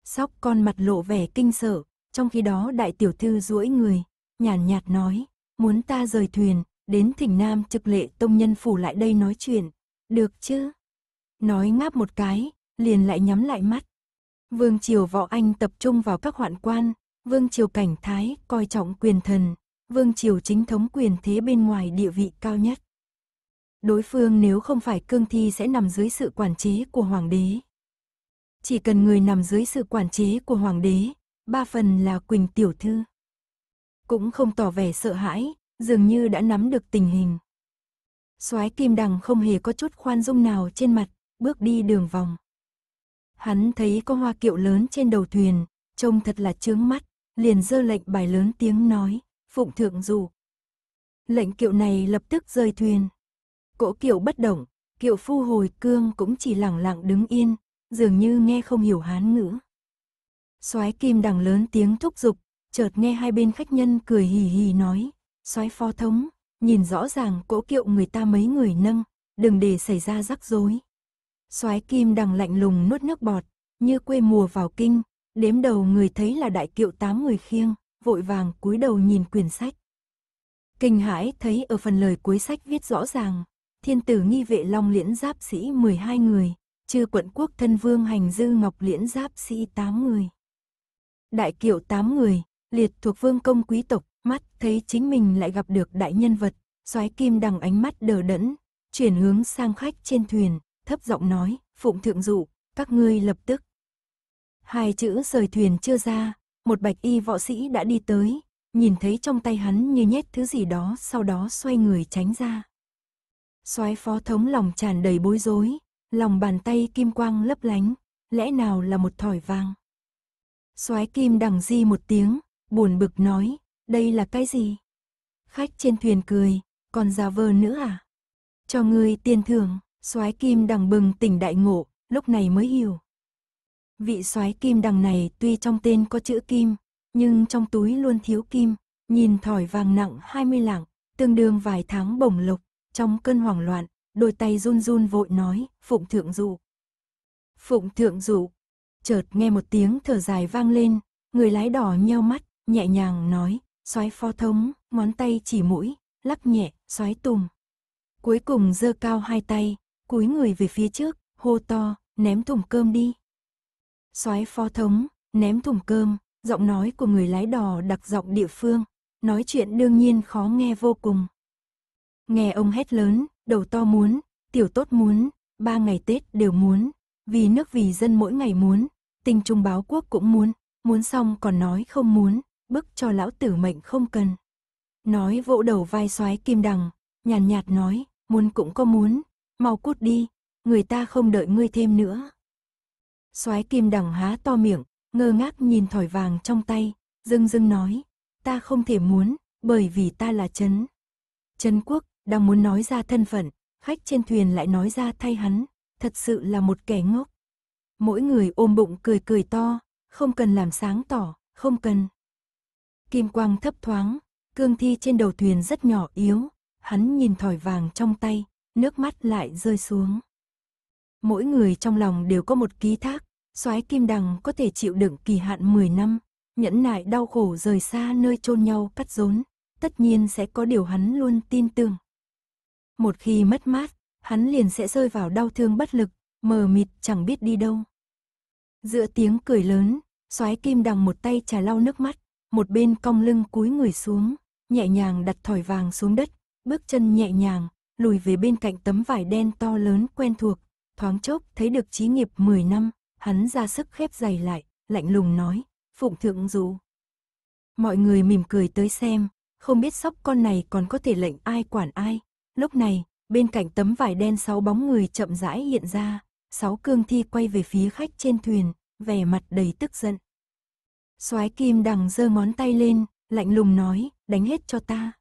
Sóc con mặt lộ vẻ kinh sợ, trong khi đó đại tiểu thư duỗi người, nhàn nhạt, nhạt nói, muốn ta rời thuyền, đến thỉnh nam trực lệ tông nhân phủ lại đây nói chuyện, được chứ? Nói ngáp một cái, liền lại nhắm lại mắt. Vương Triều Võ Anh tập trung vào các hoạn quan, Vương Triều Cảnh Thái coi trọng quyền thần, Vương Triều chính thống quyền thế bên ngoài địa vị cao nhất đối phương nếu không phải cương thi sẽ nằm dưới sự quản chế của hoàng đế. Chỉ cần người nằm dưới sự quản chế của hoàng đế, ba phần là Quỳnh tiểu thư. Cũng không tỏ vẻ sợ hãi, dường như đã nắm được tình hình. Soái Kim Đằng không hề có chút khoan dung nào trên mặt, bước đi đường vòng. Hắn thấy có hoa kiệu lớn trên đầu thuyền, trông thật là chướng mắt, liền dơ lệnh bài lớn tiếng nói, phụng thượng dù. Lệnh kiệu này lập tức rơi thuyền. Cỗ kiều bất động, kiều phu hồi cương cũng chỉ lẳng lặng đứng yên, dường như nghe không hiểu hán ngữ. soái kim đằng lớn tiếng thúc giục, chợt nghe hai bên khách nhân cười hì hì nói, soái phó thống, nhìn rõ ràng cỗ kiệu người ta mấy người nâng, đừng để xảy ra rắc rối. soái kim đằng lạnh lùng nuốt nước bọt, như quê mùa vào kinh, đếm đầu người thấy là đại kiệu tám người khiêng, vội vàng cúi đầu nhìn quyển sách. Kinh hãi thấy ở phần lời cuối sách viết rõ ràng, thiên tử nghi vệ long liễn giáp sĩ 12 người, chư quận quốc thân vương hành dư ngọc liễn giáp sĩ 8 người. Đại kiệu 8 người, liệt thuộc vương công quý tộc, mắt thấy chính mình lại gặp được đại nhân vật, soái kim đằng ánh mắt đờ đẫn, chuyển hướng sang khách trên thuyền, thấp giọng nói, phụng thượng dụ, các ngươi lập tức. Hai chữ rời thuyền chưa ra, một bạch y võ sĩ đã đi tới, nhìn thấy trong tay hắn như nhét thứ gì đó sau đó xoay người tránh ra soái phó thống lòng tràn đầy bối rối, lòng bàn tay kim quang lấp lánh, lẽ nào là một thỏi vàng. Soái kim đằng di một tiếng, buồn bực nói, đây là cái gì? Khách trên thuyền cười, còn già vờ nữa à? Cho ngươi tiền thưởng, soái kim đằng bừng tỉnh đại ngộ, lúc này mới hiểu. Vị soái kim đằng này tuy trong tên có chữ kim, nhưng trong túi luôn thiếu kim, nhìn thỏi vàng nặng 20 lạng, tương đương vài tháng bổng lộc. Trong cơn hoảng loạn, đôi tay run run vội nói, Phụng Thượng Dụ. Phụng Thượng Dụ. Chợt nghe một tiếng thở dài vang lên, người lái đỏ nheo mắt, nhẹ nhàng nói, xoáy phó thống, ngón tay chỉ mũi, lắc nhẹ, xoáy tùm. Cuối cùng giơ cao hai tay, cúi người về phía trước, hô to, ném thùng cơm đi. Xoáy phó thống, ném thùng cơm, giọng nói của người lái đò đặc giọng địa phương, nói chuyện đương nhiên khó nghe vô cùng. Nghe ông hét lớn, đầu to muốn, tiểu tốt muốn, ba ngày Tết đều muốn, vì nước vì dân mỗi ngày muốn, tình trung báo quốc cũng muốn, muốn xong còn nói không muốn, bức cho lão tử mệnh không cần. Nói vỗ đầu vai soái kim đằng, nhàn nhạt nói, muốn cũng có muốn, mau cút đi, người ta không đợi ngươi thêm nữa. Soái kim đằng há to miệng, ngơ ngác nhìn thỏi vàng trong tay, dưng dưng nói, ta không thể muốn, bởi vì ta là chấn. Chấn quốc, đang muốn nói ra thân phận, khách trên thuyền lại nói ra thay hắn, thật sự là một kẻ ngốc. Mỗi người ôm bụng cười cười to, không cần làm sáng tỏ, không cần. Kim quang thấp thoáng, cương thi trên đầu thuyền rất nhỏ yếu, hắn nhìn thỏi vàng trong tay, nước mắt lại rơi xuống. Mỗi người trong lòng đều có một ký thác, soái kim đằng có thể chịu đựng kỳ hạn 10 năm, nhẫn nại đau khổ rời xa nơi chôn nhau cắt rốn, tất nhiên sẽ có điều hắn luôn tin tưởng một khi mất mát, hắn liền sẽ rơi vào đau thương bất lực, mờ mịt chẳng biết đi đâu. Giữa tiếng cười lớn, soái kim đằng một tay trà lau nước mắt, một bên cong lưng cúi người xuống, nhẹ nhàng đặt thỏi vàng xuống đất, bước chân nhẹ nhàng, lùi về bên cạnh tấm vải đen to lớn quen thuộc, thoáng chốc thấy được trí nghiệp 10 năm, hắn ra sức khép giày lại, lạnh lùng nói, phụng thượng dù. Mọi người mỉm cười tới xem, không biết sóc con này còn có thể lệnh ai quản ai, Lúc này, bên cạnh tấm vải đen sáu bóng người chậm rãi hiện ra, sáu cương thi quay về phía khách trên thuyền, vẻ mặt đầy tức giận. soái kim đằng giơ ngón tay lên, lạnh lùng nói, đánh hết cho ta.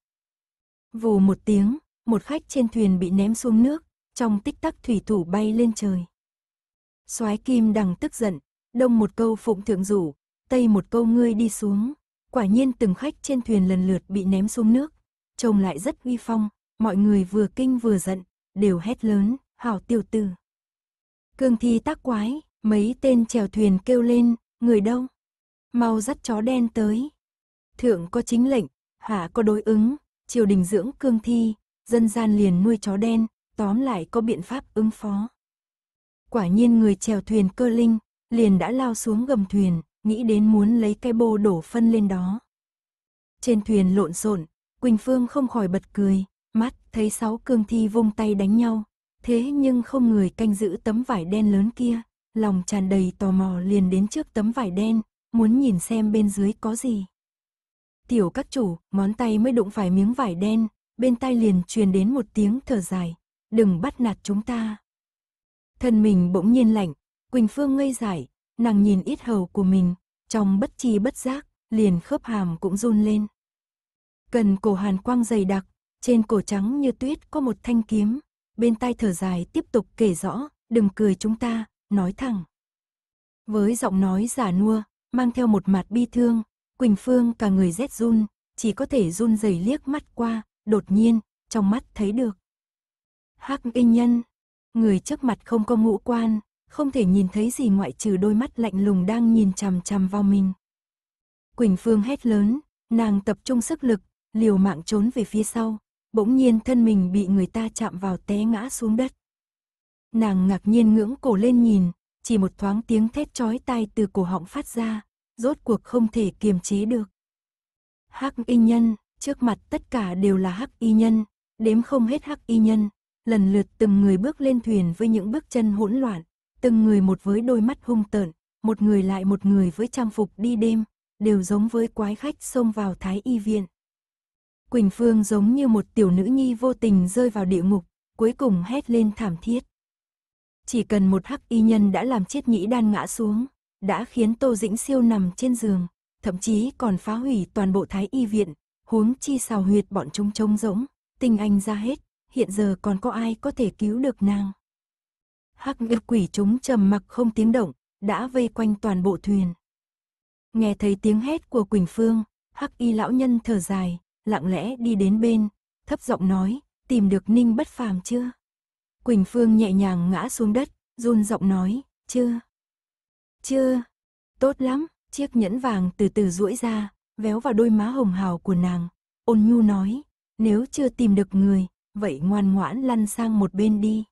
Vù một tiếng, một khách trên thuyền bị ném xuống nước, trong tích tắc thủy thủ bay lên trời. soái kim đằng tức giận, đông một câu phụng thượng rủ, tây một câu ngươi đi xuống. Quả nhiên từng khách trên thuyền lần lượt bị ném xuống nước, trông lại rất uy phong, mọi người vừa kinh vừa giận, đều hét lớn, hảo tiểu tử. Cương thi tác quái, mấy tên chèo thuyền kêu lên, người đâu? Mau dắt chó đen tới. Thượng có chính lệnh, hạ có đối ứng, triều đình dưỡng cương thi, dân gian liền nuôi chó đen, tóm lại có biện pháp ứng phó. Quả nhiên người chèo thuyền cơ linh, liền đã lao xuống gầm thuyền, nghĩ đến muốn lấy cây bô đổ phân lên đó. Trên thuyền lộn xộn, Quỳnh Phương không khỏi bật cười, mắt thấy sáu cương thi vung tay đánh nhau, thế nhưng không người canh giữ tấm vải đen lớn kia, lòng tràn đầy tò mò liền đến trước tấm vải đen, muốn nhìn xem bên dưới có gì. Tiểu các chủ, món tay mới đụng phải miếng vải đen, bên tai liền truyền đến một tiếng thở dài, đừng bắt nạt chúng ta. Thân mình bỗng nhiên lạnh, Quỳnh Phương ngây dại, nàng nhìn ít hầu của mình, trong bất chi bất giác, liền khớp hàm cũng run lên. Cần cổ hàn quang dày đặc, trên cổ trắng như tuyết có một thanh kiếm, bên tai thở dài tiếp tục kể rõ, đừng cười chúng ta, nói thẳng. Với giọng nói giả nua, mang theo một mặt bi thương, Quỳnh Phương cả người rét run, chỉ có thể run rẩy liếc mắt qua, đột nhiên, trong mắt thấy được. Hắc kinh nhân, người trước mặt không có ngũ quan, không thể nhìn thấy gì ngoại trừ đôi mắt lạnh lùng đang nhìn chằm chằm vào mình. Quỳnh Phương hét lớn, nàng tập trung sức lực, liều mạng trốn về phía sau, bỗng nhiên thân mình bị người ta chạm vào té ngã xuống đất. Nàng ngạc nhiên ngưỡng cổ lên nhìn, chỉ một thoáng tiếng thét chói tai từ cổ họng phát ra, rốt cuộc không thể kiềm chế được. Hắc y nhân, trước mặt tất cả đều là hắc y nhân, đếm không hết hắc y nhân, lần lượt từng người bước lên thuyền với những bước chân hỗn loạn, từng người một với đôi mắt hung tợn, một người lại một người với trang phục đi đêm, đều giống với quái khách xông vào thái y viện. Quỳnh Phương giống như một tiểu nữ nhi vô tình rơi vào địa ngục, cuối cùng hét lên thảm thiết. Chỉ cần một hắc y nhân đã làm chết nhĩ đan ngã xuống, đã khiến Tô Dĩnh siêu nằm trên giường, thậm chí còn phá hủy toàn bộ thái y viện, huống chi xào huyệt bọn trung trông rỗng, tình anh ra hết, hiện giờ còn có ai có thể cứu được nàng. Hắc ngực quỷ chúng trầm mặc không tiếng động, đã vây quanh toàn bộ thuyền. Nghe thấy tiếng hét của Quỳnh Phương, hắc y lão nhân thở dài, lặng lẽ đi đến bên, thấp giọng nói, tìm được Ninh bất phàm chưa? Quỳnh Phương nhẹ nhàng ngã xuống đất, run giọng nói, chưa? Chưa? Tốt lắm, chiếc nhẫn vàng từ từ duỗi ra, véo vào đôi má hồng hào của nàng, ôn nhu nói, nếu chưa tìm được người, vậy ngoan ngoãn lăn sang một bên đi.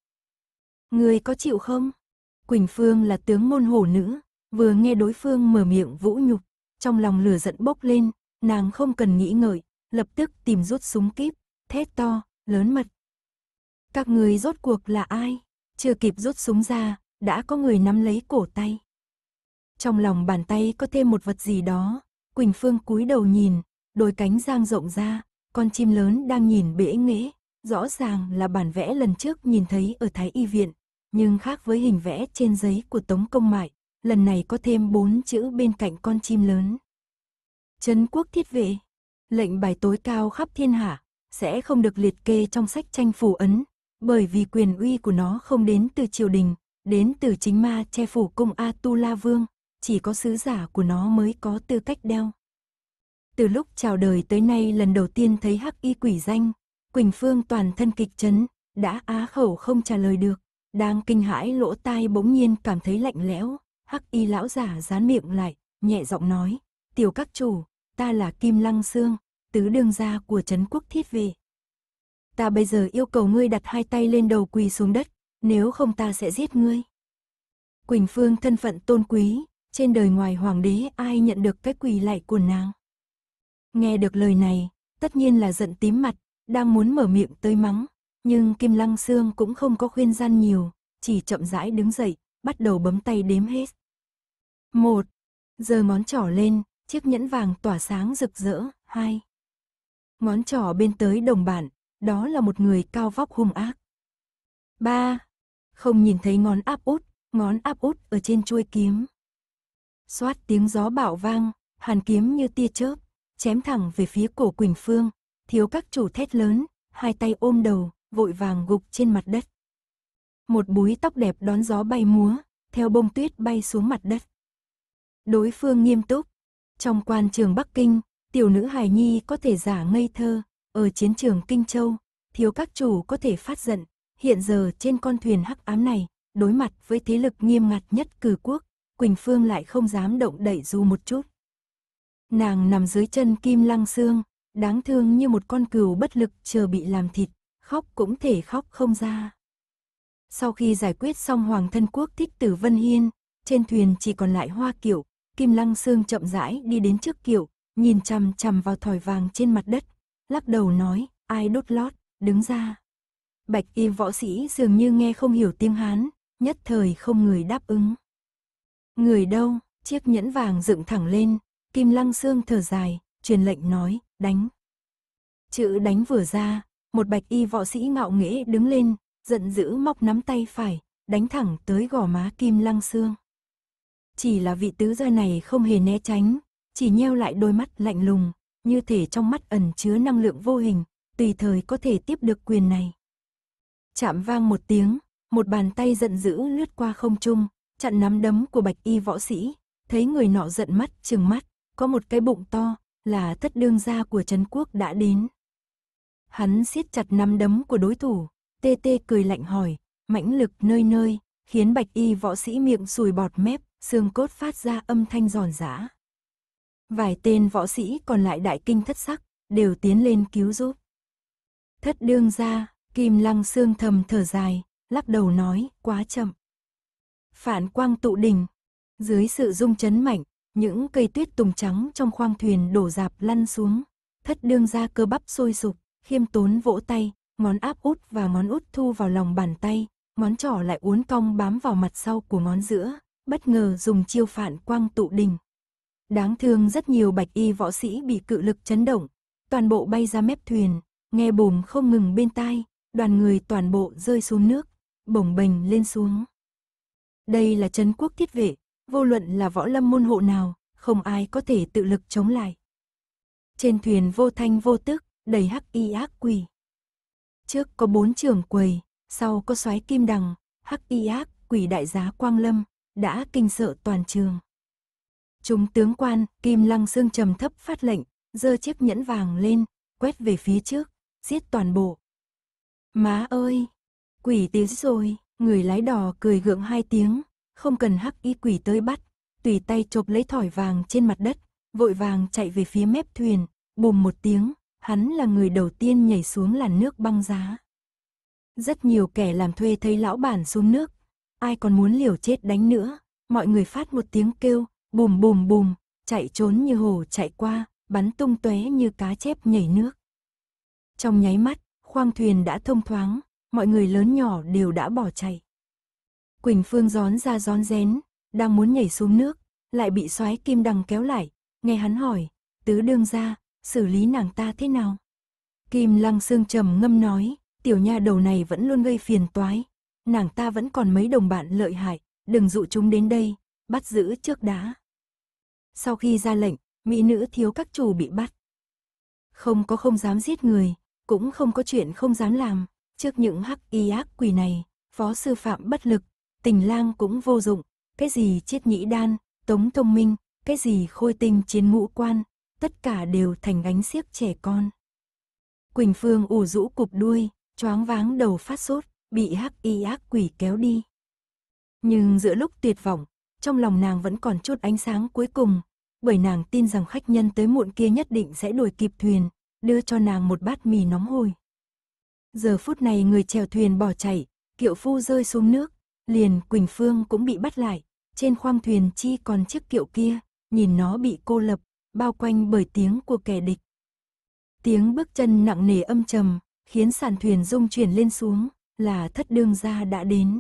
Người có chịu không? Quỳnh Phương là tướng môn hổ nữ, vừa nghe đối phương mở miệng vũ nhục, trong lòng lửa giận bốc lên, nàng không cần nghĩ ngợi, lập tức tìm rút súng kíp, thét to, lớn mật. Các người rốt cuộc là ai? Chưa kịp rút súng ra, đã có người nắm lấy cổ tay. Trong lòng bàn tay có thêm một vật gì đó, Quỳnh Phương cúi đầu nhìn, đôi cánh giang rộng ra, con chim lớn đang nhìn bể nghễ, rõ ràng là bản vẽ lần trước nhìn thấy ở Thái Y Viện, nhưng khác với hình vẽ trên giấy của Tống Công Mại, lần này có thêm bốn chữ bên cạnh con chim lớn. Trấn quốc thiết vệ, lệnh bài tối cao khắp thiên hạ, sẽ không được liệt kê trong sách tranh phủ ấn, bởi vì quyền uy của nó không đến từ triều đình, đến từ chính ma che phủ cung Atula Vương, chỉ có sứ giả của nó mới có tư cách đeo. Từ lúc chào đời tới nay lần đầu tiên thấy hắc y quỷ danh, Quỳnh Phương toàn thân kịch chấn, đã á khẩu không trả lời được, đang kinh hãi lỗ tai bỗng nhiên cảm thấy lạnh lẽo, hắc y lão giả dán miệng lại, nhẹ giọng nói, tiểu các chủ, ta là Kim Lăng Sương, tứ đường gia của Trấn Quốc Thiết Vệ. Ta bây giờ yêu cầu ngươi đặt hai tay lên đầu quỳ xuống đất, nếu không ta sẽ giết ngươi. Quỳnh Phương thân phận tôn quý, trên đời ngoài hoàng đế ai nhận được cái quỳ lại của nàng. Nghe được lời này, tất nhiên là giận tím mặt, đang muốn mở miệng tới mắng, nhưng Kim Lăng Sương cũng không có khuyên gian nhiều, chỉ chậm rãi đứng dậy, bắt đầu bấm tay đếm hết. Một, giờ món trỏ lên, chiếc nhẫn vàng tỏa sáng rực rỡ, hai. Ngón trỏ bên tới đồng bản, đó là một người cao vóc hung ác. Ba, không nhìn thấy ngón áp út, ngón áp út ở trên chuôi kiếm. Xoát tiếng gió bạo vang, hàn kiếm như tia chớp, chém thẳng về phía cổ Quỳnh Phương, thiếu các chủ thét lớn, hai tay ôm đầu, vội vàng gục trên mặt đất. Một búi tóc đẹp đón gió bay múa, theo bông tuyết bay xuống mặt đất. Đối phương nghiêm túc, trong quan trường Bắc Kinh, tiểu nữ hài nhi có thể giả ngây thơ, ở chiến trường Kinh Châu, thiếu các chủ có thể phát giận, hiện giờ trên con thuyền hắc ám này, đối mặt với thế lực nghiêm ngặt nhất cử quốc, Quỳnh Phương lại không dám động đẩy dù một chút. Nàng nằm dưới chân kim lăng xương, đáng thương như một con cừu bất lực chờ bị làm thịt, khóc cũng thể khóc không ra. Sau khi giải quyết xong Hoàng thân quốc thích tử Vân Hiên, trên thuyền chỉ còn lại Hoa Kiều, Kim Lăng Sương chậm rãi đi đến trước kiệu, nhìn chằm chằm vào thỏi vàng trên mặt đất, lắc đầu nói, ai đốt lót, đứng ra. Bạch y võ sĩ dường như nghe không hiểu tiếng Hán, nhất thời không người đáp ứng. Người đâu, chiếc nhẫn vàng dựng thẳng lên, Kim Lăng Sương thở dài, truyền lệnh nói, đánh. Chữ đánh vừa ra, một bạch y võ sĩ ngạo nghễ đứng lên, giận dữ móc nắm tay phải, đánh thẳng tới gò má Kim Lăng Sương. Chỉ là vị tứ gia này không hề né tránh, chỉ nheo lại đôi mắt lạnh lùng, như thể trong mắt ẩn chứa năng lượng vô hình, tùy thời có thể tiếp được quyền này. Chạm vang một tiếng, một bàn tay giận dữ lướt qua không trung, chặn nắm đấm của bạch y võ sĩ, thấy người nọ giận mắt chừng mắt, có một cái bụng to, là thất đương gia của Trấn Quốc đã đến. Hắn siết chặt nắm đấm của đối thủ, tê tê cười lạnh hỏi, mãnh lực nơi nơi, khiến bạch y võ sĩ miệng sùi bọt mép, xương cốt phát ra âm thanh giòn giã. Vài tên võ sĩ còn lại đại kinh thất sắc, đều tiến lên cứu giúp. Thất đương ra, kim lăng xương thầm thở dài, lắc đầu nói, quá chậm. Phản quang tụ đỉnh, dưới sự rung chấn mạnh, những cây tuyết tùng trắng trong khoang thuyền đổ dạp lăn xuống. Thất đương ra cơ bắp sôi sục, khiêm tốn vỗ tay, ngón áp út và ngón út thu vào lòng bàn tay, ngón trỏ lại uốn cong bám vào mặt sau của ngón giữa, bất ngờ dùng chiêu phản quang tụ đình Đáng thương rất nhiều bạch y võ sĩ bị cự lực chấn động, toàn bộ bay ra mép thuyền, nghe bùm không ngừng bên tai, đoàn người toàn bộ rơi xuống nước, bổng bềnh lên xuống. Đây là chấn quốc thiết vệ, vô luận là võ lâm môn hộ nào, không ai có thể tự lực chống lại. Trên thuyền vô thanh vô tức, đầy hắc y ác quỷ. Trước có bốn trưởng quầy, sau có soái kim đằng, hắc y ác, quỷ đại giá quang lâm, đã kinh sợ toàn trường. Chúng tướng quan, Kim Lăng Sương trầm thấp phát lệnh, giơ chiếc nhẫn vàng lên, quét về phía trước, giết toàn bộ. Má ơi! Quỷ tiến rồi, người lái đò cười gượng hai tiếng, không cần hắc y quỷ tới bắt, tùy tay chộp lấy thỏi vàng trên mặt đất, vội vàng chạy về phía mép thuyền, bùm một tiếng, hắn là người đầu tiên nhảy xuống làn nước băng giá. Rất nhiều kẻ làm thuê thấy lão bản xuống nước, ai còn muốn liều chết đánh nữa. Mọi người phát một tiếng kêu, bùm bùm bùm, chạy trốn như hồ chạy qua, bắn tung tóe như cá chép nhảy nước. Trong nháy mắt, khoang thuyền đã thông thoáng, mọi người lớn nhỏ đều đã bỏ chạy. Quỳnh Phương gión ra gión rén, đang muốn nhảy xuống nước, lại bị soái kim đằng kéo lại, nghe hắn hỏi, tứ đương ra, xử lý nàng ta thế nào? Kim lăng xương trầm ngâm nói, tiểu nha đầu này vẫn luôn gây phiền toái, nàng ta vẫn còn mấy đồng bạn lợi hại, đừng dụ chúng đến đây, bắt giữ trước đá. Sau khi ra lệnh, mỹ nữ thiếu các chủ bị bắt. Không có không dám giết người, cũng không có chuyện không dám làm, trước những hắc y ác quỷ này, phó sư phạm bất lực, tình lang cũng vô dụng, cái gì chiết nhĩ đan, tống thông minh, cái gì khôi tinh chiến ngũ quan, tất cả đều thành gánh xiếc trẻ con. Quỳnh Phương ủ rũ cụp đuôi, choáng váng đầu phát sốt bị hắc y ác quỷ kéo đi. Nhưng giữa lúc tuyệt vọng, trong lòng nàng vẫn còn chút ánh sáng cuối cùng, bởi nàng tin rằng khách nhân tới muộn kia nhất định sẽ đuổi kịp thuyền, đưa cho nàng một bát mì nóng hôi Giờ phút này người chèo thuyền bỏ chạy, kiệu phu rơi xuống nước, liền Quỳnh Phương cũng bị bắt lại, trên khoang thuyền chi còn chiếc kiệu kia, nhìn nó bị cô lập, bao quanh bởi tiếng của kẻ địch. Tiếng bước chân nặng nề âm trầm, khiến sàn thuyền rung chuyển lên xuống, là thất đương gia đã đến.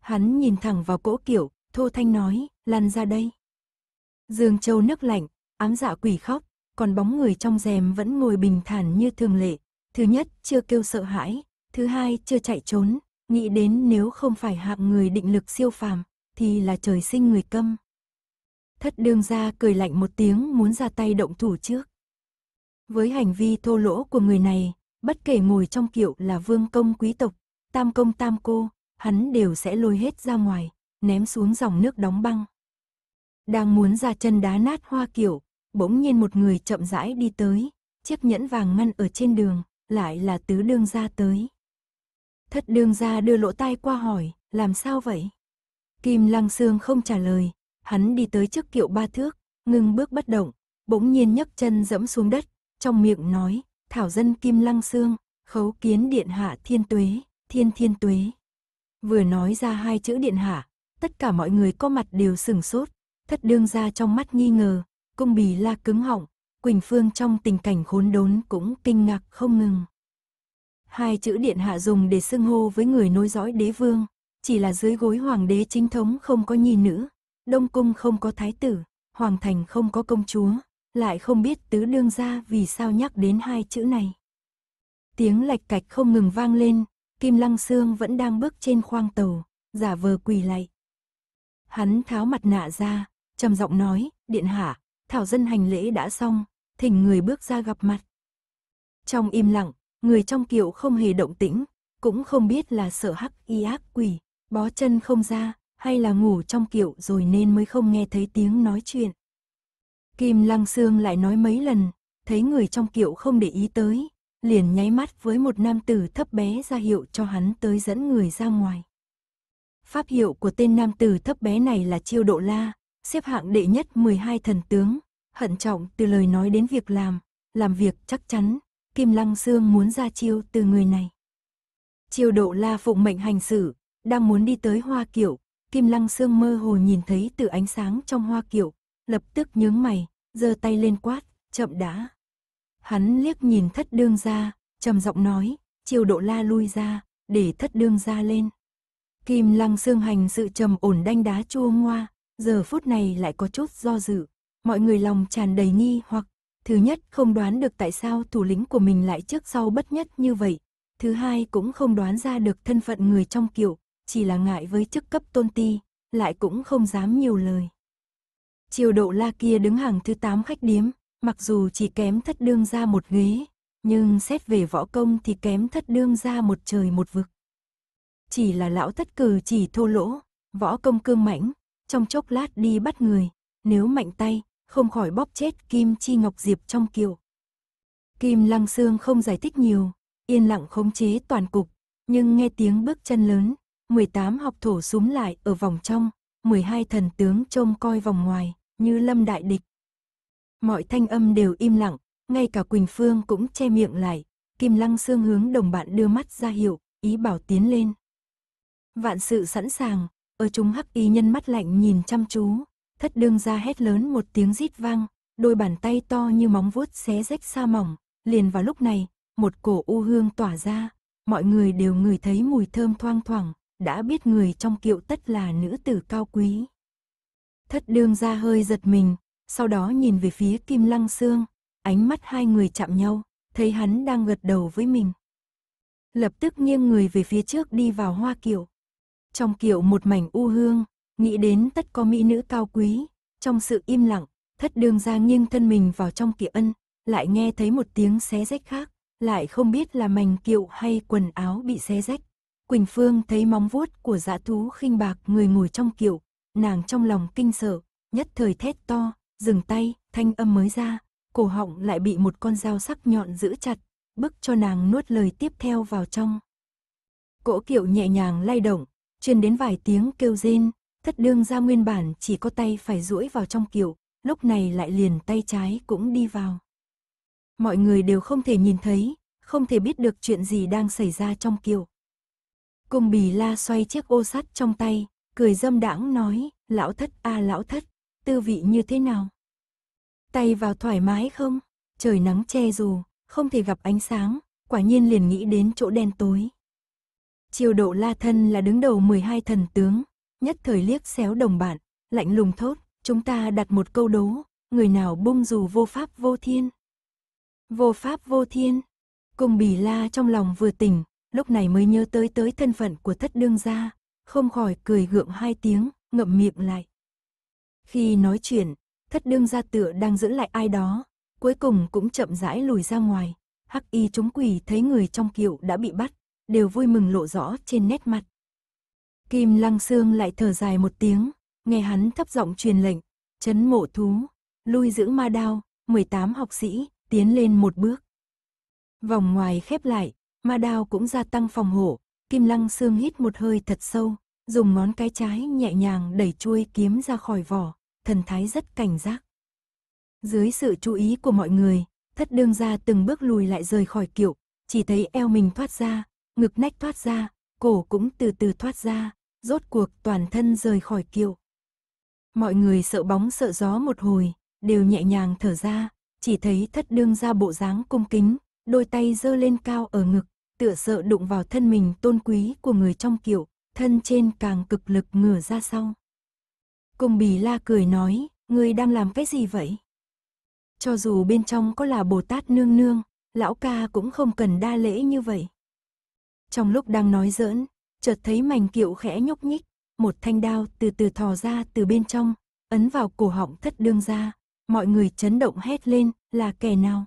Hắn nhìn thẳng vào cỗ kiểu, thô thanh nói, lăn ra đây. Dương Châu nước lạnh, ám dạ quỷ khóc, còn bóng người trong rèm vẫn ngồi bình thản như thường lệ. Thứ nhất, chưa kêu sợ hãi, thứ hai, chưa chạy trốn, nghĩ đến nếu không phải hạng người định lực siêu phàm, thì là trời sinh người câm. Thất đương gia cười lạnh một tiếng muốn ra tay động thủ trước. Với hành vi thô lỗ của người này, Bất kể ngồi trong kiệu là vương công quý tộc, tam công tam cô, hắn đều sẽ lôi hết ra ngoài, ném xuống dòng nước đóng băng. Đang muốn ra chân đá nát hoa kiệu, bỗng nhiên một người chậm rãi đi tới, chiếc nhẫn vàng ngăn ở trên đường, lại là tứ đương gia tới. Thất đương gia đưa lỗ tai qua hỏi, làm sao vậy? Kim Lăng xương không trả lời, hắn đi tới trước kiệu ba thước, ngưng bước bất động, bỗng nhiên nhấc chân dẫm xuống đất, trong miệng nói, thảo dân kim lăng xương, khấu kiến điện hạ thiên tuế, thiên thiên tuế. Vừa nói ra hai chữ điện hạ, tất cả mọi người có mặt đều sừng sốt, thất đương ra trong mắt nghi ngờ, cung bì la cứng họng, Quỳnh Phương trong tình cảnh khốn đốn cũng kinh ngạc không ngừng. Hai chữ điện hạ dùng để xưng hô với người nối dõi đế vương, chỉ là dưới gối hoàng đế chính thống không có nhi nữ, đông cung không có thái tử, hoàng thành không có công chúa, lại không biết tứ đương gia vì sao nhắc đến hai chữ này. Tiếng lạch cạch không ngừng vang lên, Kim Lăng Sương vẫn đang bước trên khoang tàu, giả vờ quỳ lạy. Hắn tháo mặt nạ ra, trầm giọng nói, điện hạ, thảo dân hành lễ đã xong, thỉnh người bước ra gặp mặt. Trong im lặng, người trong kiệu không hề động tĩnh, cũng không biết là sợ hắc y ác quỷ, bó chân không ra, hay là ngủ trong kiệu rồi nên mới không nghe thấy tiếng nói chuyện. Kim Lăng Sương lại nói mấy lần, thấy người trong kiệu không để ý tới, liền nháy mắt với một nam tử thấp bé ra hiệu cho hắn tới dẫn người ra ngoài. Pháp hiệu của tên nam tử thấp bé này là Chiêu Độ La, xếp hạng đệ nhất 12 thần tướng, hận trọng từ lời nói đến việc làm, làm việc chắc chắn, Kim Lăng Sương muốn ra chiêu từ người này. Chiêu Độ La phụng mệnh hành xử, đang muốn đi tới Hoa Kiệu, Kim Lăng Sương mơ hồ nhìn thấy từ ánh sáng trong Hoa Kiệu, lập tức nhướng mày, giơ tay lên quát, chậm đã. Hắn liếc nhìn thất đương ra, trầm giọng nói, chiều độ la lui ra, để thất đương ra lên. Kim lăng xương hành sự trầm ổn đanh đá chua ngoa, giờ phút này lại có chút do dự, mọi người lòng tràn đầy nghi hoặc, thứ nhất không đoán được tại sao thủ lĩnh của mình lại trước sau bất nhất như vậy, thứ hai cũng không đoán ra được thân phận người trong kiệu, chỉ là ngại với chức cấp tôn ti, lại cũng không dám nhiều lời. Triều độ la kia đứng hàng thứ 8 khách điếm, mặc dù chỉ kém thất đương ra một ghế, nhưng xét về võ công thì kém thất đương ra một trời một vực. Chỉ là lão thất cử chỉ thô lỗ, võ công cương mãnh, trong chốc lát đi bắt người, nếu mạnh tay, không khỏi bóp chết Kim Chi Ngọc Diệp trong kiệu. Kim Lăng Sương không giải thích nhiều, yên lặng khống chế toàn cục, nhưng nghe tiếng bước chân lớn, 18 học thổ súng lại ở vòng trong, 12 thần tướng trông coi vòng ngoài, như lâm đại địch. Mọi thanh âm đều im lặng, ngay cả Quỳnh Phương cũng che miệng lại, Kim Lăng Sương hướng đồng bạn đưa mắt ra hiệu, ý bảo tiến lên. Vạn sự sẵn sàng, ở chúng hắc y nhân mắt lạnh nhìn chăm chú, thất đương ra hét lớn một tiếng rít vang, đôi bàn tay to như móng vuốt xé rách xa mỏng, liền vào lúc này, một cổ u hương tỏa ra, mọi người đều ngửi thấy mùi thơm thoang thoảng, đã biết người trong kiệu tất là nữ tử cao quý. Thất đương ra hơi giật mình, sau đó nhìn về phía Kim Lăng Sương, ánh mắt hai người chạm nhau, thấy hắn đang gật đầu với mình. Lập tức nghiêng người về phía trước đi vào hoa kiệu. Trong kiệu một mảnh u hương, nghĩ đến tất có mỹ nữ cao quý, trong sự im lặng, thất đương ra nghiêng thân mình vào trong kiệu ân, lại nghe thấy một tiếng xé rách khác, lại không biết là mảnh kiệu hay quần áo bị xé rách. Quỳnh Phương thấy móng vuốt của dã thú khinh bạc người ngồi trong kiệu, nàng trong lòng kinh sợ, nhất thời thét to, dừng tay, thanh âm mới ra, cổ họng lại bị một con dao sắc nhọn giữ chặt, bức cho nàng nuốt lời tiếp theo vào trong. Cỗ kiệu nhẹ nhàng lay động, truyền đến vài tiếng kêu rên, thất đương ra nguyên bản chỉ có tay phải duỗi vào trong kiệu, lúc này lại liền tay trái cũng đi vào. Mọi người đều không thể nhìn thấy, không thể biết được chuyện gì đang xảy ra trong kiệu. Cung bì la xoay chiếc ô sắt trong tay, cười dâm đãng nói, lão thất a à, lão thất, tư vị như thế nào? Tay vào thoải mái không? Trời nắng che dù, không thể gặp ánh sáng, quả nhiên liền nghĩ đến chỗ đen tối. Triều độ la thân là đứng đầu 12 thần tướng, nhất thời liếc xéo đồng bạn, lạnh lùng thốt, chúng ta đặt một câu đố, người nào bung dù vô pháp vô thiên. Vô pháp vô thiên, cùng bỉ la trong lòng vừa tỉnh, lúc này mới nhớ tới tới thân phận của thất đương gia, không khỏi cười gượng hai tiếng, ngậm miệng lại. Khi nói chuyện, thất đương gia tựa đang dẫn lại ai đó, cuối cùng cũng chậm rãi lùi ra ngoài. Hắc y chúng quỷ thấy người trong kiệu đã bị bắt, đều vui mừng lộ rõ trên nét mặt. Kim lăng xương lại thở dài một tiếng, nghe hắn thấp giọng truyền lệnh, chấn mộ thú, lui giữ ma đao, 18 học sĩ, tiến lên một bước. Vòng ngoài khép lại, ma đao cũng gia tăng phòng hộ, Kim Lăng Sương hít một hơi thật sâu, dùng ngón cái trái nhẹ nhàng đẩy chuôi kiếm ra khỏi vỏ, thần thái rất cảnh giác. Dưới sự chú ý của mọi người, thất đương gia từng bước lùi lại rời khỏi kiệu, chỉ thấy eo mình thoát ra, ngực nách thoát ra, cổ cũng từ từ thoát ra, rốt cuộc toàn thân rời khỏi kiệu. Mọi người sợ bóng sợ gió một hồi, đều nhẹ nhàng thở ra, chỉ thấy thất đương ra bộ dáng cung kính, đôi tay giơ lên cao ở ngực, tựa sợ đụng vào thân mình tôn quý của người trong kiệu, thân trên càng cực lực ngửa ra sau. Cùng bì la cười nói, ngươi đang làm cái gì vậy? Cho dù bên trong có là Bồ Tát nương nương, lão ca cũng không cần đa lễ như vậy. Trong lúc đang nói giỡn, chợt thấy mảnh kiệu khẽ nhúc nhích, một thanh đao từ từ thò ra từ bên trong, ấn vào cổ họng thất đương ra, mọi người chấn động hét lên là kẻ nào.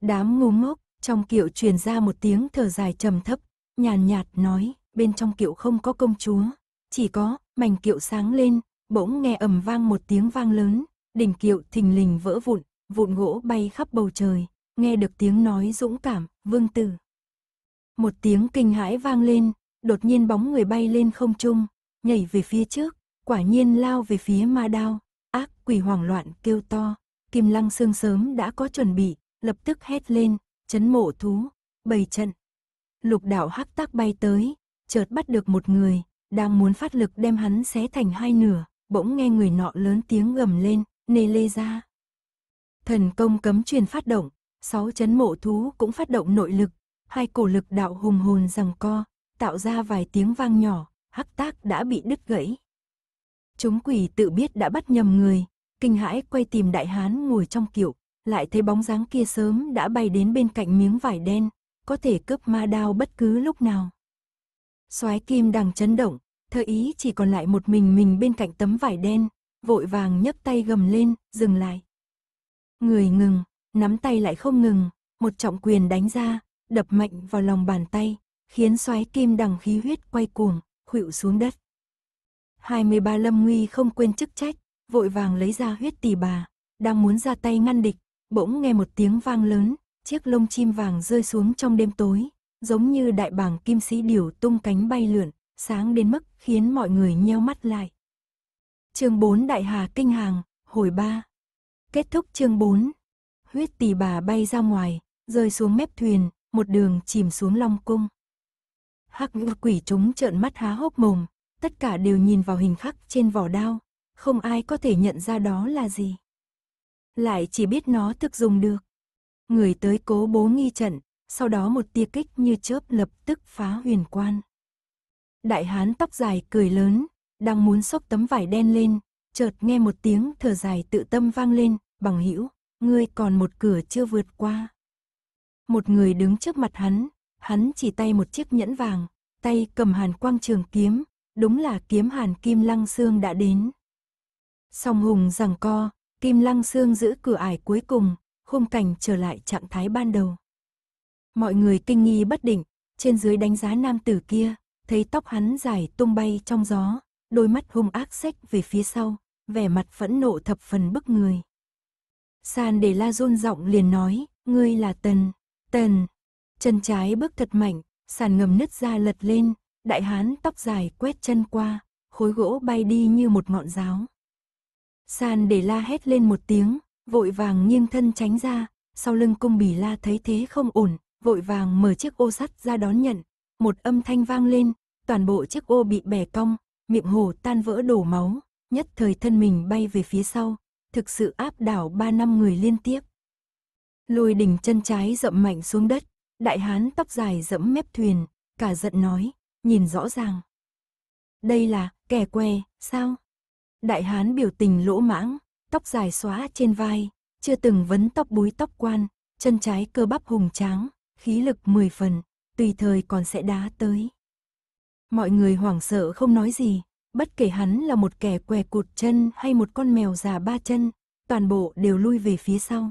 Đám ngu ngốc, trong kiệu truyền ra một tiếng thở dài trầm thấp, nhàn nhạt nói, bên trong kiệu không có công chúa, chỉ có, mảnh kiệu sáng lên, bỗng nghe ầm vang một tiếng vang lớn, đỉnh kiệu thình lình vỡ vụn, vụn gỗ bay khắp bầu trời, nghe được tiếng nói dũng cảm, vương tử. Một tiếng kinh hãi vang lên, đột nhiên bóng người bay lên không trung, nhảy về phía trước, quả nhiên lao về phía ma đao, ác quỷ hoảng loạn kêu to, kim lăng sương sớm đã có chuẩn bị, lập tức hét lên, chấn mộ thú, bày trận. Lục đạo hắc tác bay tới, chợt bắt được một người, đang muốn phát lực đem hắn xé thành hai nửa, bỗng nghe người nọ lớn tiếng gầm lên, nê lê ra. Thần công cấm truyền phát động, sáu chấn mộ thú cũng phát động nội lực, hai cổ lực đạo hùng hồn rằng co, tạo ra vài tiếng vang nhỏ, hắc tác đã bị đứt gãy. Chúng quỷ tự biết đã bắt nhầm người, kinh hãi quay tìm đại hán ngồi trong kiệu, lại thấy bóng dáng kia sớm đã bay đến bên cạnh miếng vải đen, có thể cướp ma đao bất cứ lúc nào. Soái kim đằng chấn động, thơ ý chỉ còn lại một mình mình bên cạnh tấm vải đen, vội vàng nhấc tay gầm lên, dừng lại. Người ngừng, nắm tay lại không ngừng, một trọng quyền đánh ra, đập mạnh vào lòng bàn tay, khiến soái kim đằng khí huyết quay cuồng, khuỵu xuống đất. 23 Lâm Nguy không quên chức trách, vội vàng lấy ra huyết tỷ bà, đang muốn ra tay ngăn địch, bỗng nghe một tiếng vang lớn, chiếc lông chim vàng rơi xuống trong đêm tối, giống như đại bàng kim sĩ điểu tung cánh bay lượn, sáng đến mức khiến mọi người nheo mắt lại. Chương 4 Đại Hà Kinh Hàng, hồi 3. Kết thúc chương 4. Huyết tỷ bà bay ra ngoài, rơi xuống mép thuyền, một đường chìm xuống Long cung. Hắc quỷ chúng trợn mắt há hốc mồm, tất cả đều nhìn vào hình khắc trên vỏ đao, không ai có thể nhận ra đó là gì lại chỉ biết nó thực dùng được. Người tới cố bố nghi trận, sau đó một tia kích như chớp lập tức phá huyền quan. Đại hán tóc dài cười lớn, đang muốn xốc tấm vải đen lên, chợt nghe một tiếng thở dài tự tâm vang lên, bằng hữu ngươi còn một cửa chưa vượt qua. Một người đứng trước mặt hắn, hắn chỉ tay một chiếc nhẫn vàng, tay cầm hàn quang trường kiếm, đúng là kiếm hàn kim lăng xương đã đến. Song hùng rằng co, Kim Lăng Sương giữ cửa ải cuối cùng, khung cảnh trở lại trạng thái ban đầu. Mọi người kinh nghi bất định, trên dưới đánh giá nam tử kia, thấy tóc hắn dài tung bay trong gió, đôi mắt hung ác xách về phía sau, vẻ mặt phẫn nộ thập phần bức người. San để la run giọng liền nói, ngươi là tần, tần. Chân trái bước thật mạnh, sàn ngầm nứt ra lật lên, đại hán tóc dài quét chân qua, khối gỗ bay đi như một ngọn giáo. San để la hét lên một tiếng, vội vàng nghiêng thân tránh ra, sau lưng cung bỉ la thấy thế không ổn, vội vàng mở chiếc ô sắt ra đón nhận. Một âm thanh vang lên, toàn bộ chiếc ô bị bẻ cong, miệng hồ tan vỡ đổ máu, nhất thời thân mình bay về phía sau, thực sự áp đảo ba năm người liên tiếp. Lôi đỉnh chân trái dậm mạnh xuống đất, đại hán tóc dài dẫm mép thuyền, cả giận nói, nhìn rõ ràng. Đây là kẻ que, sao? Đại hán biểu tình lỗ mãng, tóc dài xóa trên vai, chưa từng vấn tóc búi tóc quan, chân trái cơ bắp hùng tráng, khí lực mười phần, tùy thời còn sẽ đá tới. Mọi người hoảng sợ không nói gì, bất kể hắn là một kẻ què cụt chân hay một con mèo già ba chân, toàn bộ đều lui về phía sau.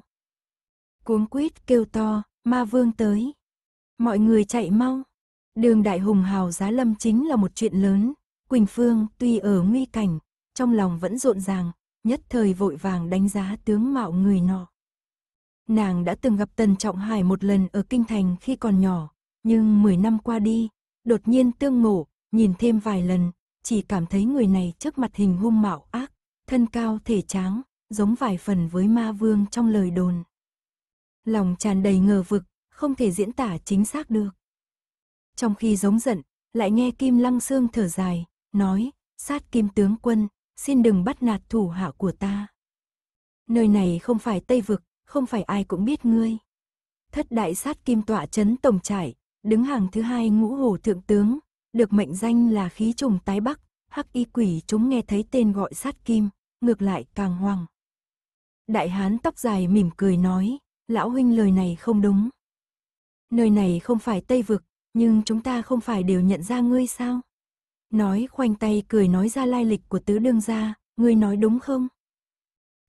Cuống quýt kêu to, ma vương tới. Mọi người chạy mau. Đường đại hùng hào giá lâm chính là một chuyện lớn. Quỳnh Phương tuy ở nguy cảnh, trong lòng vẫn rộn ràng, nhất thời vội vàng đánh giá tướng mạo người nọ. Nàng đã từng gặp Tần Trọng Hải một lần ở Kinh Thành khi còn nhỏ, nhưng 10 năm qua đi, đột nhiên tương ngộ, nhìn thêm vài lần, chỉ cảm thấy người này trước mặt hình hung mạo ác, thân cao thể tráng, giống vài phần với ma vương trong lời đồn. Lòng tràn đầy ngờ vực, không thể diễn tả chính xác được. Trong khi giống giận, lại nghe Kim Lăng Sương thở dài, nói, sát Kim tướng quân, xin đừng bắt nạt thủ hạ của ta. Nơi này không phải Tây Vực, không phải ai cũng biết ngươi. Thất đại sát kim tọa chấn tổng trải, đứng hàng thứ hai ngũ hổ thượng tướng, được mệnh danh là khí trùng tái bắc, hắc y quỷ chúng nghe thấy tên gọi sát kim, ngược lại càng hoang. Đại hán tóc dài mỉm cười nói, lão huynh lời này không đúng. Nơi này không phải Tây Vực, nhưng chúng ta không phải đều nhận ra ngươi sao? Nói khoanh tay cười nói ra lai lịch của tứ đương gia, ngươi nói đúng không?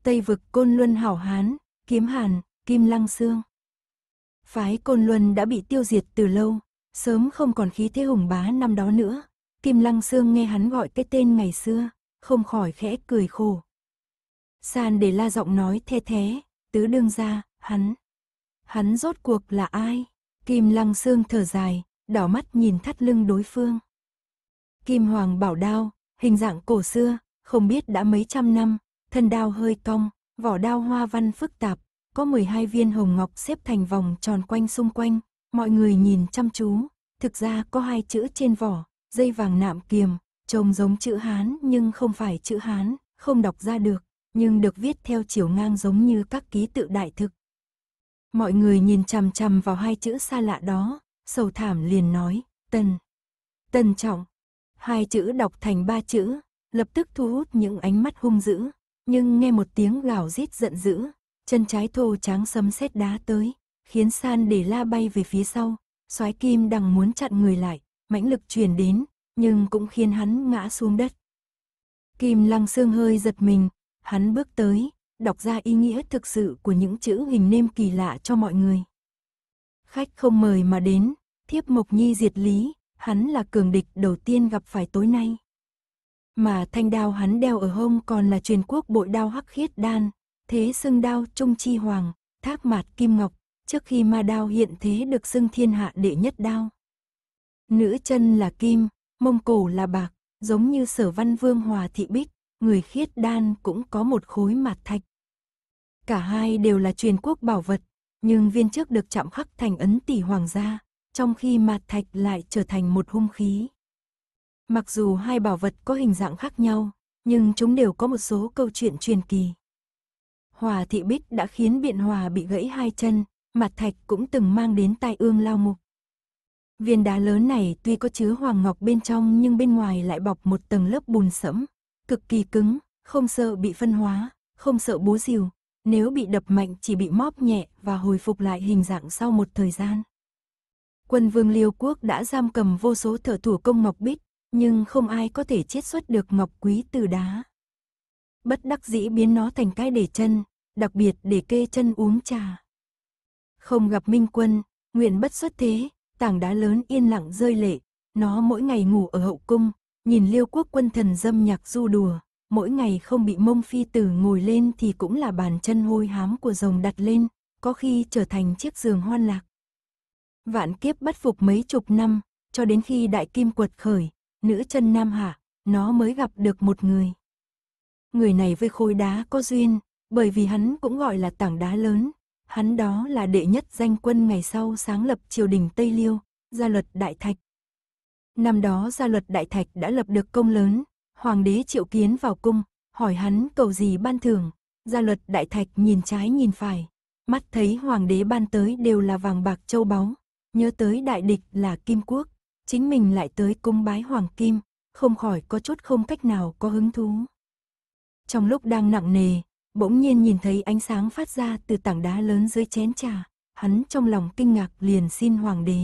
Tây vực Côn Luân hảo hán, kiếm hàn, kim lăng xương. Phái Côn Luân đã bị tiêu diệt từ lâu, sớm không còn khí thế hùng bá năm đó nữa. Kim lăng xương nghe hắn gọi cái tên ngày xưa, không khỏi khẽ cười khổ. San để la giọng nói the thế, tứ đương gia, hắn. Hắn rốt cuộc là ai? Kim lăng xương thở dài, đỏ mắt nhìn thắt lưng đối phương. Kim Hoàng bảo đao, hình dạng cổ xưa, không biết đã mấy trăm năm, thân đao hơi cong, vỏ đao hoa văn phức tạp, có 12 viên hồng ngọc xếp thành vòng tròn quanh xung quanh, mọi người nhìn chăm chú, thực ra có hai chữ trên vỏ, dây vàng nạm kiềm, trông giống chữ Hán nhưng không phải chữ Hán, không đọc ra được, nhưng được viết theo chiều ngang giống như các ký tự đại thực. Mọi người nhìn chằm chằm vào hai chữ xa lạ đó, sầu thảm liền nói, tần, tần trọng, hai chữ đọc thành ba chữ, lập tức thu hút những ánh mắt hung dữ, nhưng nghe một tiếng gào rít giận dữ, chân trái thô tráng sấm sét đá tới, khiến San để la bay về phía sau, soái kim đằng muốn chặn người lại, mãnh lực truyền đến, nhưng cũng khiến hắn ngã xuống đất. Kim lăng xương hơi giật mình, hắn bước tới, đọc ra ý nghĩa thực sự của những chữ hình nêm kỳ lạ cho mọi người. Khách không mời mà đến, thiếp mộc nhi diệt lý, hắn là cường địch đầu tiên gặp phải tối nay. Mà thanh đao hắn đeo ở hông còn là truyền quốc bội đao hắc khiết đan, thế xưng đao trung chi hoàng, thác mạt kim ngọc, trước khi ma đao hiện thế được xưng thiên hạ đệ nhất đao. Nữ chân là kim, mông cổ là bạc, giống như sở văn vương hòa thị bích, người khiết đan cũng có một khối mặt thạch. Cả hai đều là truyền quốc bảo vật, nhưng viên trước được chạm khắc thành ấn tỷ hoàng gia, trong khi mạt thạch lại trở thành một hung khí. Mặc dù hai bảo vật có hình dạng khác nhau, nhưng chúng đều có một số câu chuyện truyền kỳ. Hòa thị bích đã khiến biện hòa bị gãy hai chân, mặt thạch cũng từng mang đến tai ương lao mục. Viên đá lớn này tuy có chứa hoàng ngọc bên trong nhưng bên ngoài lại bọc một tầng lớp bùn sẫm, cực kỳ cứng, không sợ bị phân hóa, không sợ búa rìu, nếu bị đập mạnh chỉ bị móp nhẹ và hồi phục lại hình dạng sau một thời gian quân vương Liêu Quốc đã giam cầm vô số thợ thủ công ngọc bích, nhưng không ai có thể chiết xuất được ngọc quý từ đá. Bất đắc dĩ biến nó thành cái để chân, đặc biệt để kê chân uống trà. Không gặp Minh Quân, nguyện bất xuất thế, tảng đá lớn yên lặng rơi lệ, nó mỗi ngày ngủ ở hậu cung, nhìn Liêu Quốc quân thần dâm nhạc du đùa, mỗi ngày không bị mông phi tử ngồi lên thì cũng là bàn chân hôi hám của rồng đặt lên, có khi trở thành chiếc giường hoan lạc vạn kiếp bắt phục mấy chục năm, cho đến khi đại kim quật khởi, nữ chân Nam Hạ, nó mới gặp được một người. Người này với khối đá có duyên, bởi vì hắn cũng gọi là tảng đá lớn, hắn đó là đệ nhất danh quân ngày sau sáng lập triều đình Tây Liêu, gia luật Đại Thạch. Năm đó gia luật Đại Thạch đã lập được công lớn, hoàng đế triệu kiến vào cung, hỏi hắn cầu gì ban thưởng, gia luật Đại Thạch nhìn trái nhìn phải, mắt thấy hoàng đế ban tới đều là vàng bạc châu báu, Nhớ tới đại địch là Kim Quốc, chính mình lại tới cung bái Hoàng Kim, không khỏi có chút không cách nào có hứng thú. Trong lúc đang nặng nề, bỗng nhiên nhìn thấy ánh sáng phát ra từ tảng đá lớn dưới chén trà, hắn trong lòng kinh ngạc liền xin Hoàng đế.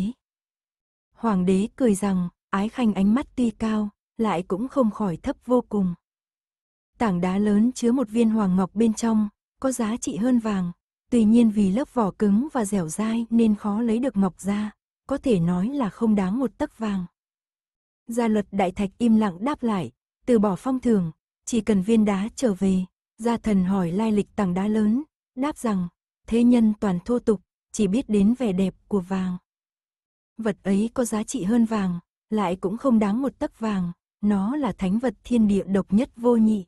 Hoàng đế cười rằng, ái khanh ánh mắt tuy cao, lại cũng không khỏi thấp vô cùng. Tảng đá lớn chứa một viên hoàng ngọc bên trong, có giá trị hơn vàng, Tuy nhiên vì lớp vỏ cứng và dẻo dai nên khó lấy được ngọc ra, có thể nói là không đáng một tấc vàng. Gia luật đại thạch im lặng đáp lại, từ bỏ phong thường, chỉ cần viên đá trở về. Gia thần hỏi lai lịch tảng đá lớn, đáp rằng, thế nhân toàn thô tục, chỉ biết đến vẻ đẹp của vàng. Vật ấy có giá trị hơn vàng, lại cũng không đáng một tấc vàng, nó là thánh vật thiên địa độc nhất vô nhị.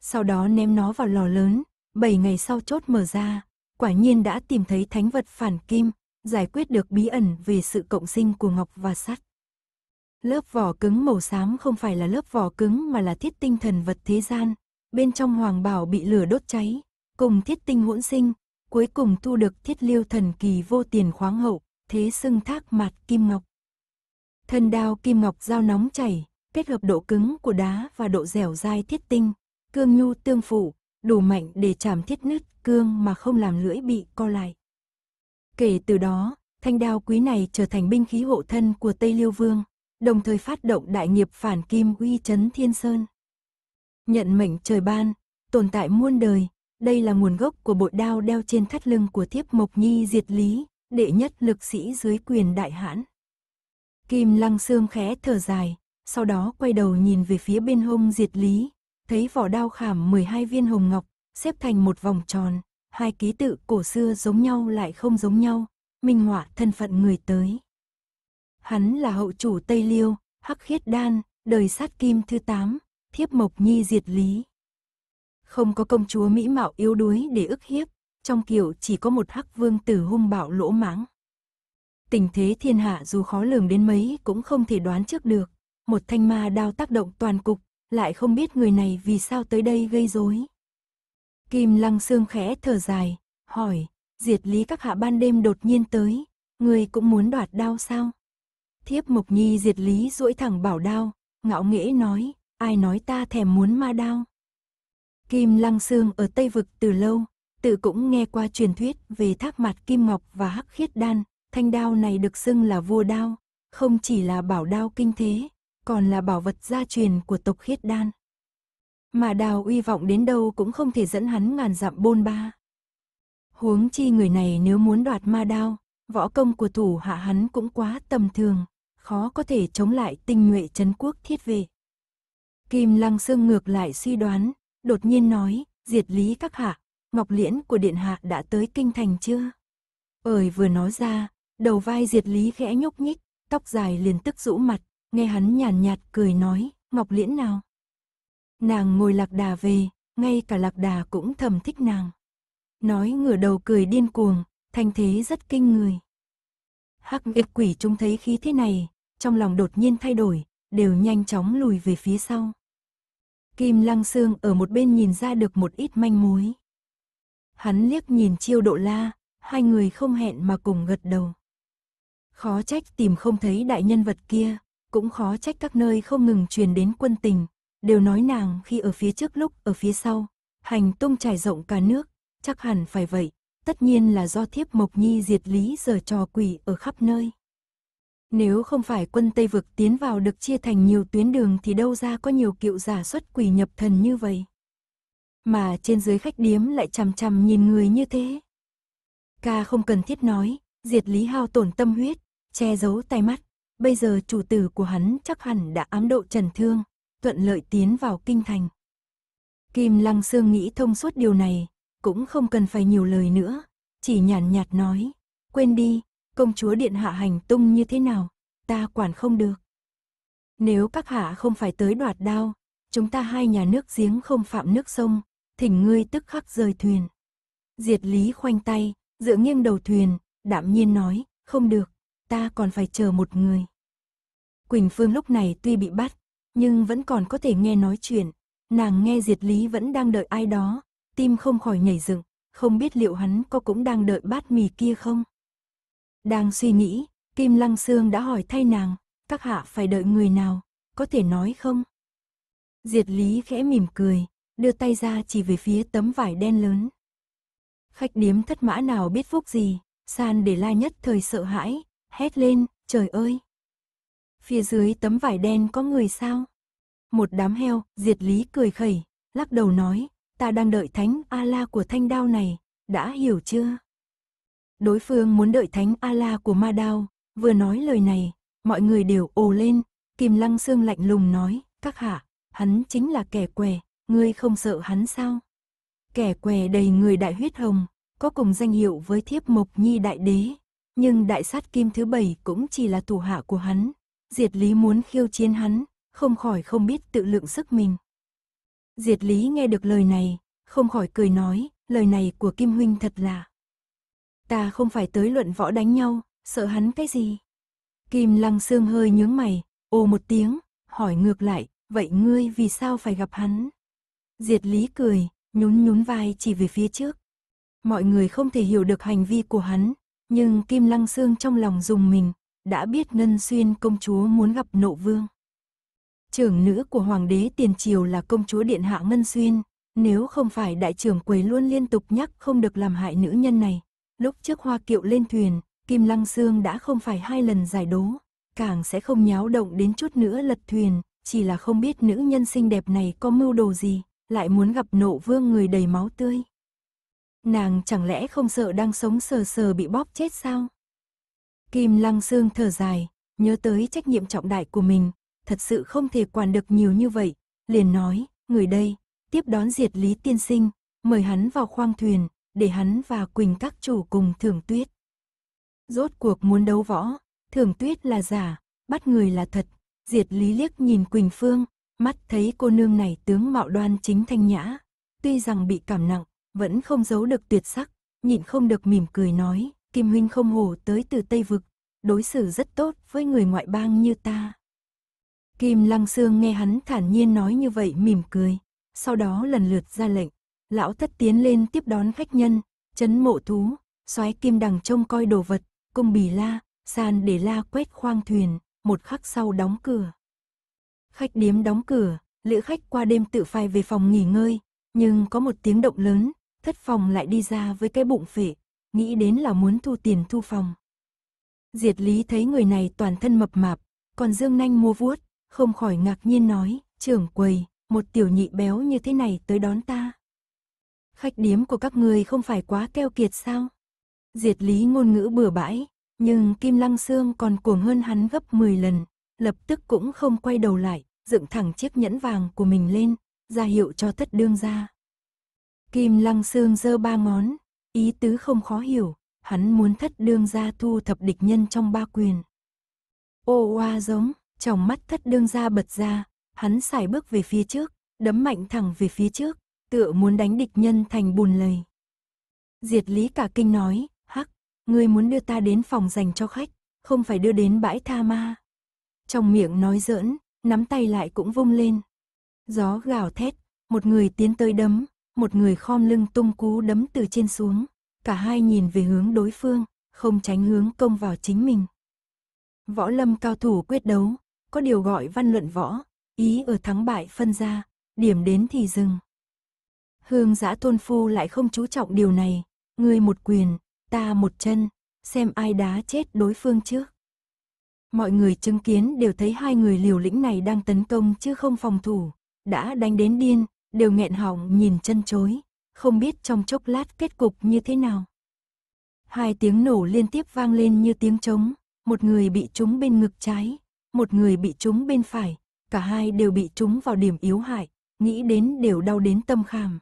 Sau đó ném nó vào lò lớn, 7 ngày sau chốt mở ra, quả nhiên đã tìm thấy thánh vật phản kim, giải quyết được bí ẩn về sự cộng sinh của ngọc và sắt. Lớp vỏ cứng màu xám không phải là lớp vỏ cứng mà là thiết tinh thần vật thế gian, bên trong hoàng bảo bị lửa đốt cháy, cùng thiết tinh hỗn sinh, cuối cùng thu được thiết liêu thần kỳ vô tiền khoáng hậu, thế xưng thác mặt kim ngọc. Thân đao kim ngọc dao nóng chảy, kết hợp độ cứng của đá và độ dẻo dai thiết tinh, cương nhu tương phụ, đủ mạnh để chảm thiết nứt cương mà không làm lưỡi bị co lại. Kể từ đó, thanh đao quý này trở thành binh khí hộ thân của Tây Liêu Vương, đồng thời phát động đại nghiệp phản kim uy chấn Thiên Sơn. Nhận mệnh trời ban, tồn tại muôn đời, đây là nguồn gốc của bội đao đeo trên thắt lưng của thiếp Mộc Nhi diệt lý, đệ nhất lực sĩ dưới quyền đại hãn. Kim Lăng Sương khẽ thở dài, sau đó quay đầu nhìn về phía bên hông diệt lý, thấy vỏ đao khảm 12 viên hồng ngọc, xếp thành một vòng tròn, hai ký tự cổ xưa giống nhau lại không giống nhau, minh họa thân phận người tới. Hắn là hậu chủ Tây Liêu, Hắc Khiết Đan, đời sát kim thứ 8, thiếp mộc nhi diệt lý. Không có công chúa mỹ mạo yếu đuối để ức hiếp, trong kiểu chỉ có một hắc vương tử hung bạo lỗ mãng. Tình thế thiên hạ dù khó lường đến mấy cũng không thể đoán trước được, một thanh ma đao tác động toàn cục, lại không biết người này vì sao tới đây gây rối. Kim Lăng Sương khẽ thở dài, hỏi, diệt lý các hạ ban đêm đột nhiên tới, người cũng muốn đoạt đao sao? Thiếp Mộc Nhi diệt lý duỗi thẳng bảo đao, ngạo nghễ nói, ai nói ta thèm muốn ma đao. Kim Lăng Sương ở Tây Vực từ lâu, tự cũng nghe qua truyền thuyết về thác mặt Kim Ngọc và hắc khiết đan, thanh đao này được xưng là vua đao, không chỉ là bảo đao kinh thế, còn là bảo vật gia truyền của tộc khiết đan. Mà đào uy vọng đến đâu cũng không thể dẫn hắn ngàn dặm bôn ba. Huống chi người này nếu muốn đoạt ma đao, võ công của thủ hạ hắn cũng quá tầm thường, khó có thể chống lại tinh nhuệ chấn quốc thiết về. Kim Lăng xương ngược lại suy đoán, đột nhiên nói, diệt lý các hạ, ngọc liễn của điện hạ đã tới kinh thành chưa? Ời vừa nói ra, đầu vai diệt lý khẽ nhúc nhích, tóc dài liền tức rũ mặt, nghe hắn nhàn nhạt, cười nói, ngọc liễn nào. Nàng ngồi lạc đà về, ngay cả lạc đà cũng thầm thích nàng. Nói ngửa đầu cười điên cuồng, thanh thế rất kinh người. Hắc nghịch quỷ chúng thấy khí thế này, trong lòng đột nhiên thay đổi, đều nhanh chóng lùi về phía sau. Kim Lăng xương ở một bên nhìn ra được một ít manh mối. Hắn liếc nhìn chiêu độ la, hai người không hẹn mà cùng gật đầu. Khó trách tìm không thấy đại nhân vật kia, cũng khó trách các nơi không ngừng truyền đến quân tình, đều nói nàng khi ở phía trước lúc ở phía sau, hành tung trải rộng cả nước, chắc hẳn phải vậy, tất nhiên là do thiếp Mộc Nhi diệt lý giờ trò quỷ ở khắp nơi. Nếu không phải quân Tây Vực tiến vào được chia thành nhiều tuyến đường thì đâu ra có nhiều cựu giả xuất quỷ nhập thần như vậy. Mà trên dưới khách điếm lại chằm chằm nhìn người như thế. Ca không cần thiết nói, diệt lý hao tổn tâm huyết, che giấu tay mắt, bây giờ chủ tử của hắn chắc hẳn đã ám độ Trần Thương, thuận lợi tiến vào kinh thành. Kim Lăng Sương nghĩ thông suốt điều này, cũng không cần phải nhiều lời nữa, chỉ nhàn nhạt nói, quên đi, công chúa điện hạ hành tung như thế nào, ta quản không được. Nếu các hạ không phải tới đoạt đao, chúng ta hai nhà nước giếng không phạm nước sông, thỉnh ngươi tức khắc rời thuyền. Diệt Lý khoanh tay, dựa nghiêng đầu thuyền, đạm nhiên nói, không được, ta còn phải chờ một người. Quỳnh Phương lúc này tuy bị bắt, nhưng vẫn còn có thể nghe nói chuyện. Nàng nghe Diệt Lý vẫn đang đợi ai đó, tim không khỏi nhảy dựng, không biết liệu hắn có cũng đang đợi bát mì kia không. Đang suy nghĩ, Kim Lăng Sương đã hỏi thay nàng, các hạ phải đợi người nào, có thể nói không? Diệt Lý khẽ mỉm cười, đưa tay ra chỉ về phía tấm vải đen lớn. Khách điếm thất mã nào biết phúc gì, san để lai nhất thời sợ hãi, hét lên, trời ơi! Phía dưới tấm vải đen có người sao? Một đám heo, diệt lý cười khẩy, lắc đầu nói, ta đang đợi thánh A-la của thanh đao này, đã hiểu chưa? Đối phương muốn đợi thánh A-la của ma đao, vừa nói lời này, mọi người đều ồ lên, Kim Lăng xương lạnh lùng nói, các hạ, hắn chính là kẻ què, ngươi không sợ hắn sao? Kẻ què đầy người đại huyết hồng, có cùng danh hiệu với thiếp mộc nhi đại đế, nhưng đại sát kim thứ bảy cũng chỉ là thủ hạ của hắn. Diệt Lý muốn khiêu chiến hắn, không khỏi không biết tự lượng sức mình. Diệt Lý nghe được lời này, không khỏi cười nói, lời này của Kim Huynh thật là. Ta không phải tới luận võ đánh nhau, sợ hắn cái gì? Kim Lăng Sương hơi nhướng mày, ồ một tiếng, hỏi ngược lại, vậy ngươi vì sao phải gặp hắn? Diệt Lý cười, nhún nhún vai chỉ về phía trước. Mọi người không thể hiểu được hành vi của hắn, nhưng Kim Lăng Sương trong lòng dùng mình, đã biết Ngân Xuyên công chúa muốn gặp nộ vương. Trưởng nữ của Hoàng đế Tiền Triều là công chúa Điện Hạ Ngân Xuyên, nếu không phải đại trưởng quầy luôn liên tục nhắc không được làm hại nữ nhân này, lúc trước hoa kiệu lên thuyền, Kim Lăng Sương đã không phải hai lần giải đố, càng sẽ không nháo động đến chút nữa lật thuyền, chỉ là không biết nữ nhân xinh đẹp này có mưu đồ gì, lại muốn gặp nộ vương người đầy máu tươi. Nàng chẳng lẽ không sợ đang sống sờ sờ bị bóp chết sao? Kim Lăng Sương thở dài, nhớ tới trách nhiệm trọng đại của mình, thật sự không thể quản được nhiều như vậy, liền nói, người đây, tiếp đón diệt lý tiên sinh, mời hắn vào khoang thuyền, để hắn và Quỳnh các chủ cùng thưởng tuyết. Rốt cuộc muốn đấu võ, thưởng tuyết là giả, bắt người là thật, diệt lý liếc nhìn Quỳnh Phương, mắt thấy cô nương này tướng mạo đoan chính thanh nhã, tuy rằng bị cảm nặng, vẫn không giấu được tuyệt sắc, nhịn không được mỉm cười nói, Kim Huynh không hổ tới từ Tây Vực, đối xử rất tốt với người ngoại bang như ta. Kim Lăng Sương nghe hắn thản nhiên nói như vậy mỉm cười, sau đó lần lượt ra lệnh, lão thất tiến lên tiếp đón khách nhân, chấn mộ thú, xoáy kim đằng trông coi đồ vật, cung bì la, sàn để la quét khoang thuyền, một khắc sau đóng cửa. Khách điếm đóng cửa, lữ khách qua đêm tự phai về phòng nghỉ ngơi, nhưng có một tiếng động lớn, thất phòng lại đi ra với cái bụng phệ, nghĩ đến là muốn thu tiền thu phòng. Diệt Lý thấy người này toàn thân mập mạp, còn Dương Nanh mua vuốt, không khỏi ngạc nhiên nói, trưởng quầy, một tiểu nhị béo như thế này tới đón ta. Khách điếm của các người không phải quá keo kiệt sao? Diệt Lý ngôn ngữ bừa bãi, nhưng Kim Lăng Sương còn cuồng hơn hắn gấp 10 lần, lập tức cũng không quay đầu lại, dựng thẳng chiếc nhẫn vàng của mình lên, ra hiệu cho thất đương ra. Kim Lăng Sương giơ ba ngón, ý tứ không khó hiểu, hắn muốn thất đương gia thu thập địch nhân trong ba quyền. Ô oa giống, trong mắt thất đương gia bật ra, hắn xài bước về phía trước, đấm mạnh thẳng về phía trước, tựa muốn đánh địch nhân thành bùn lầy. Diệt lý cả kinh nói, hắc, ngươi muốn đưa ta đến phòng dành cho khách, không phải đưa đến bãi tha ma. Trong miệng nói giỡn, nắm tay lại cũng vung lên. Gió gào thét, một người tiến tới đấm, một người khom lưng tung cú đấm từ trên xuống, cả hai nhìn về hướng đối phương, không tránh hướng công vào chính mình. Võ lâm cao thủ quyết đấu, có điều gọi văn luận võ, ý ở thắng bại phân ra, điểm đến thì dừng. Hương giã tôn phu lại không chú trọng điều này, ngươi một quyền, ta một chân, xem ai đá chết đối phương trước. Mọi người chứng kiến đều thấy hai người liều lĩnh này đang tấn công chứ không phòng thủ, đã đánh đến điên, đều nghẹn họng nhìn chân chối, không biết trong chốc lát kết cục như thế nào. Hai tiếng nổ liên tiếp vang lên như tiếng trống, một người bị trúng bên ngực trái, một người bị trúng bên phải, cả hai đều bị trúng vào điểm yếu hại, nghĩ đến đều đau đến tâm khảm.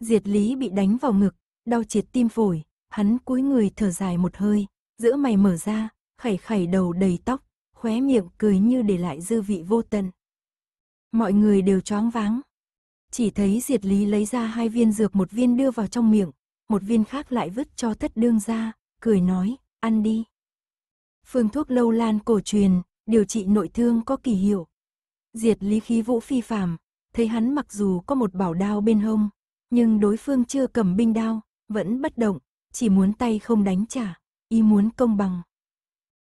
Diệt Lý bị đánh vào ngực, đau triệt tim phổi, hắn cúi người thở dài một hơi, giữa mày mở ra, khẩy khẩy đầu đầy tóc, khóe miệng cười như để lại dư vị vô tận. Mọi người đều choáng váng, chỉ thấy Diệt Lý lấy ra hai viên dược một viên đưa vào trong miệng, một viên khác lại vứt cho thất đương ra, cười nói, ăn đi. Phương thuốc lâu lan cổ truyền, điều trị nội thương có kỳ hiệu. Diệt Lý khí vũ phi phàm, thấy hắn mặc dù có một bảo đao bên hông, nhưng đối phương chưa cầm binh đao, vẫn bất động, chỉ muốn tay không đánh trả, y muốn công bằng.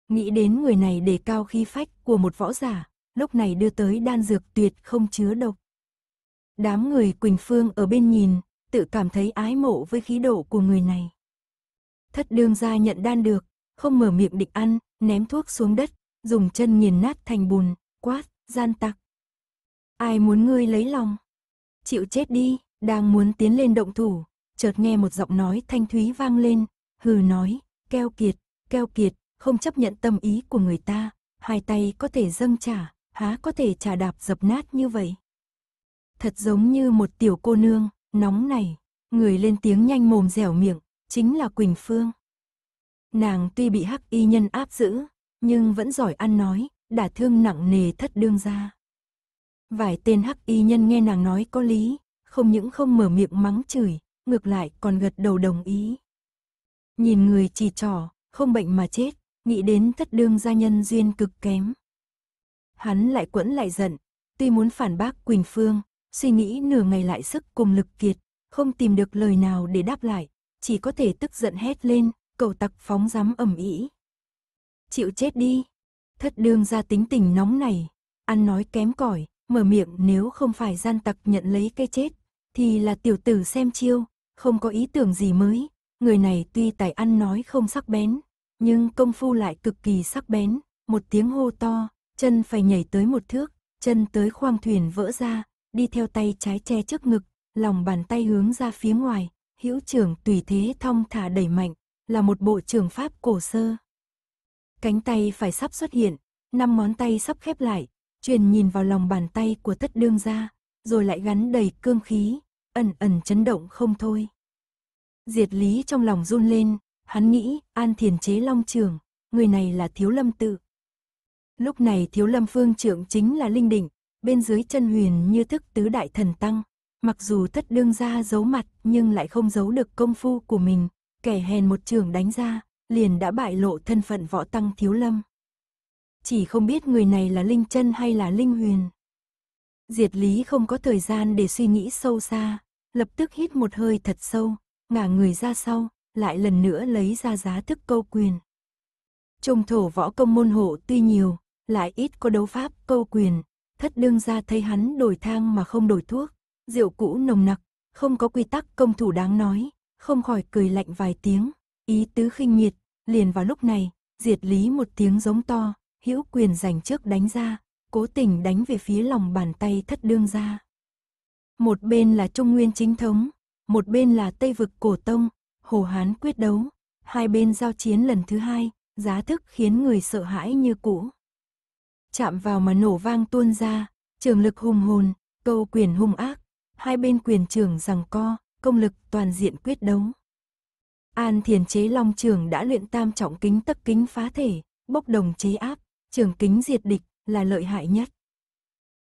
Nghĩ đến người này để cao khí phách của một võ giả, lúc này đưa tới đan dược tuyệt không chứa độc. Đám người Quỳnh Phương ở bên nhìn, tự cảm thấy ái mộ với khí độ của người này. Thất đương gia nhận đan được, không mở miệng địch ăn, ném thuốc xuống đất, dùng chân nghiền nát thành bùn, quát, gian tặc. Ai muốn ngươi lấy lòng? Chịu chết đi, đang muốn tiến lên động thủ, chợt nghe một giọng nói thanh thúy vang lên, hừ nói, keo kiệt, keo kiệt, không chấp nhận tâm ý của người ta, hai tay có thể dâng trả, há có thể trả đạp dập nát như vậy thật giống như một tiểu cô nương, nóng này. Người lên tiếng nhanh mồm dẻo miệng, chính là Quỳnh Phương. Nàng tuy bị hắc y nhân áp giữ, nhưng vẫn giỏi ăn nói, đả thương nặng nề thất đương ra. Vài tên hắc y nhân nghe nàng nói có lý, không những không mở miệng mắng chửi, ngược lại còn gật đầu đồng ý. Nhìn người chỉ trỏ, không bệnh mà chết, nghĩ đến thất đương gia nhân duyên cực kém. Hắn lại quẫn lại giận, tuy muốn phản bác Quỳnh Phương, suy nghĩ nửa ngày lại sức cùng lực kiệt, không tìm được lời nào để đáp lại, chỉ có thể tức giận hét lên, cầu tặc phóng dám ẩm ý. Chịu chết đi. Thất đương ra tính tình nóng này, ăn nói kém cỏi, mở miệng nếu không phải gian tặc nhận lấy cái chết, thì là tiểu tử xem chiêu, không có ý tưởng gì mới. Người này tuy tài ăn nói không sắc bén, nhưng công phu lại cực kỳ sắc bén, một tiếng hô to, chân phải nhảy tới một thước, chân tới khoang thuyền vỡ ra, đi theo tay trái che trước ngực, lòng bàn tay hướng ra phía ngoài, hữu trưởng tùy thế thong thả đẩy mạnh, là một bộ trường pháp cổ sơ. Cánh tay phải sắp xuất hiện, năm ngón tay sắp khép lại, truyền nhìn vào lòng bàn tay của tất đương gia, rồi lại gắn đầy cương khí, ẩn ẩn chấn động không thôi. Diệt lý trong lòng run lên, hắn nghĩ an thiền chế long trường, người này là thiếu lâm tự. Lúc này thiếu lâm phương trưởng chính là linh định, bên dưới chân huyền như thức tứ đại thần tăng. Mặc dù thất đương ra giấu mặt nhưng lại không giấu được công phu của mình, kẻ hèn một trường đánh ra, liền đã bại lộ thân phận võ tăng thiếu lâm. Chỉ không biết người này là linh chân hay là linh huyền. Diệt lý không có thời gian để suy nghĩ sâu xa, lập tức hít một hơi thật sâu, ngả người ra sau, lại lần nữa lấy ra giá thức câu quyền. Trung thổ võ công môn hộ tuy nhiều, lại ít có đấu pháp câu quyền, thất đương ra thấy hắn đổi thang mà không đổi thuốc, rượu cũ nồng nặc, không có quy tắc công thủ đáng nói, không khỏi cười lạnh vài tiếng, ý tứ khinh miệt, liền vào lúc này, diệt lý một tiếng giống to, hữu quyền giành trước đánh ra, cố tình đánh về phía lòng bàn tay thất đương ra. Một bên là Trung Nguyên chính thống, một bên là Tây vực cổ tông, Hồ Hán quyết đấu, hai bên giao chiến lần thứ hai, giá thức khiến người sợ hãi như cũ chạm vào mà nổ vang tuôn ra, trường lực hùng hồn, câu quyền hung ác, hai bên quyền trường rằng co, công lực toàn diện quyết đấu. An thiền chế long trường đã luyện tam trọng kính tất kính phá thể, bốc đồng chế áp, trường kính diệt địch là lợi hại nhất.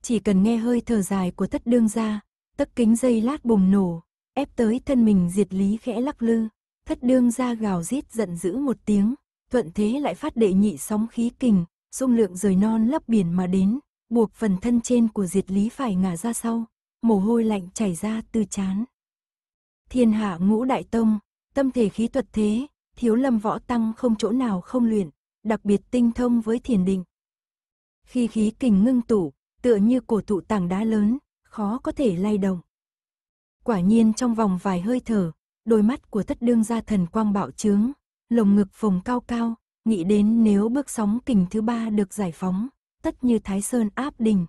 Chỉ cần nghe hơi thở dài của thất đương ra, tất kính dây lát bùng nổ, ép tới thân mình diệt lý khẽ lắc lư, thất đương ra gào rít giận dữ một tiếng, thuận thế lại phát đệ nhị sóng khí kình, dung lượng rời non lấp biển mà đến, buộc phần thân trên của diệt lý phải ngả ra sau, mồ hôi lạnh chảy ra từ chán. Thiên hạ ngũ đại tông, tâm thể khí thuật thế, thiếu lâm võ tăng không chỗ nào không luyện, đặc biệt tinh thông với thiền định. Khi khí kình ngưng tụ, tựa như cổ thụ tảng đá lớn, khó có thể lay động. Quả nhiên trong vòng vài hơi thở, đôi mắt của thất đương gia thần quang bạo trướng, lồng ngực phồng cao cao, Nghĩ đến nếu bước sóng kình thứ ba được giải phóng, tất như Thái Sơn áp đỉnh.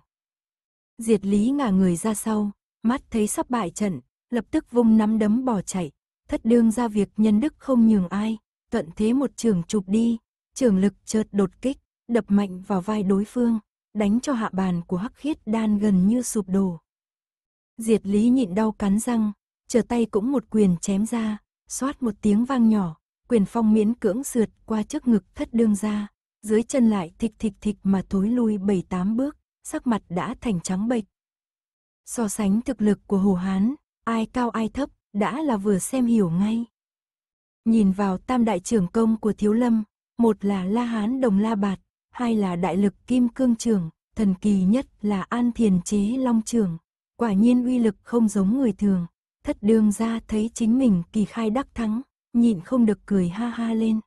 Diệt Lý ngả người ra sau, mắt thấy sắp bại trận, lập tức vung nắm đấm bỏ chạy, thất đương ra việc nhân đức không nhường ai, thuận thế một trường chụp đi, trường lực chợt đột kích, đập mạnh vào vai đối phương, đánh cho hạ bàn của Hắc Khiết đan gần như sụp đổ. Diệt Lý nhịn đau cắn răng, trở tay cũng một quyền chém ra, xoát một tiếng vang nhỏ, quyền phong miễn cưỡng sượt qua trước ngực thất đương ra, dưới chân lại thịch thịch thịch mà thối lui bảy tám bước, sắc mặt đã thành trắng bệch. So sánh thực lực của Hồ Hán, ai cao ai thấp, đã là vừa xem hiểu ngay. Nhìn vào tam đại trưởng công của Thiếu Lâm, một là La Hán Đồng La Bạt, hai là đại lực Kim Cương Trường, thần kỳ nhất là An Thiền Chế Long Trường. Quả nhiên uy lực không giống người thường, thất đương ra thấy chính mình kỳ khai đắc thắng, nhịn không được cười ha ha lên.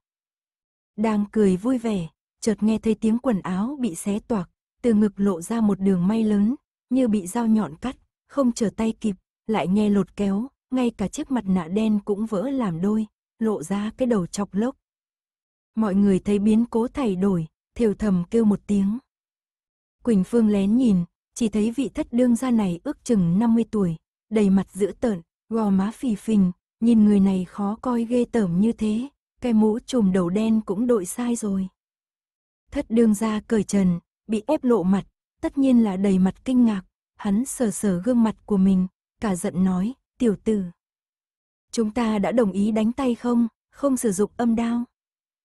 Đang cười vui vẻ, chợt nghe thấy tiếng quần áo bị xé toạc, từ ngực lộ ra một đường may lớn, như bị dao nhọn cắt, không trở tay kịp, lại nghe lột kéo, ngay cả chiếc mặt nạ đen cũng vỡ làm đôi, lộ ra cái đầu chọc lốc. Mọi người thấy biến cố thay đổi, thiều thầm kêu một tiếng. Quỳnh Phương lén nhìn, chỉ thấy vị thất đương gia này ước chừng 50 tuổi, đầy mặt dữ tợn, gò má phì phình, Nhìn người này khó coi ghê tởm như thế, cái mũ trùm đầu đen cũng đội sai rồi. Thất đương ra cởi trần, bị ép lộ mặt, tất nhiên là đầy mặt kinh ngạc, hắn sờ sờ gương mặt của mình, cả giận nói, tiểu tử. Chúng ta đã đồng ý đánh tay không, không sử dụng âm đao.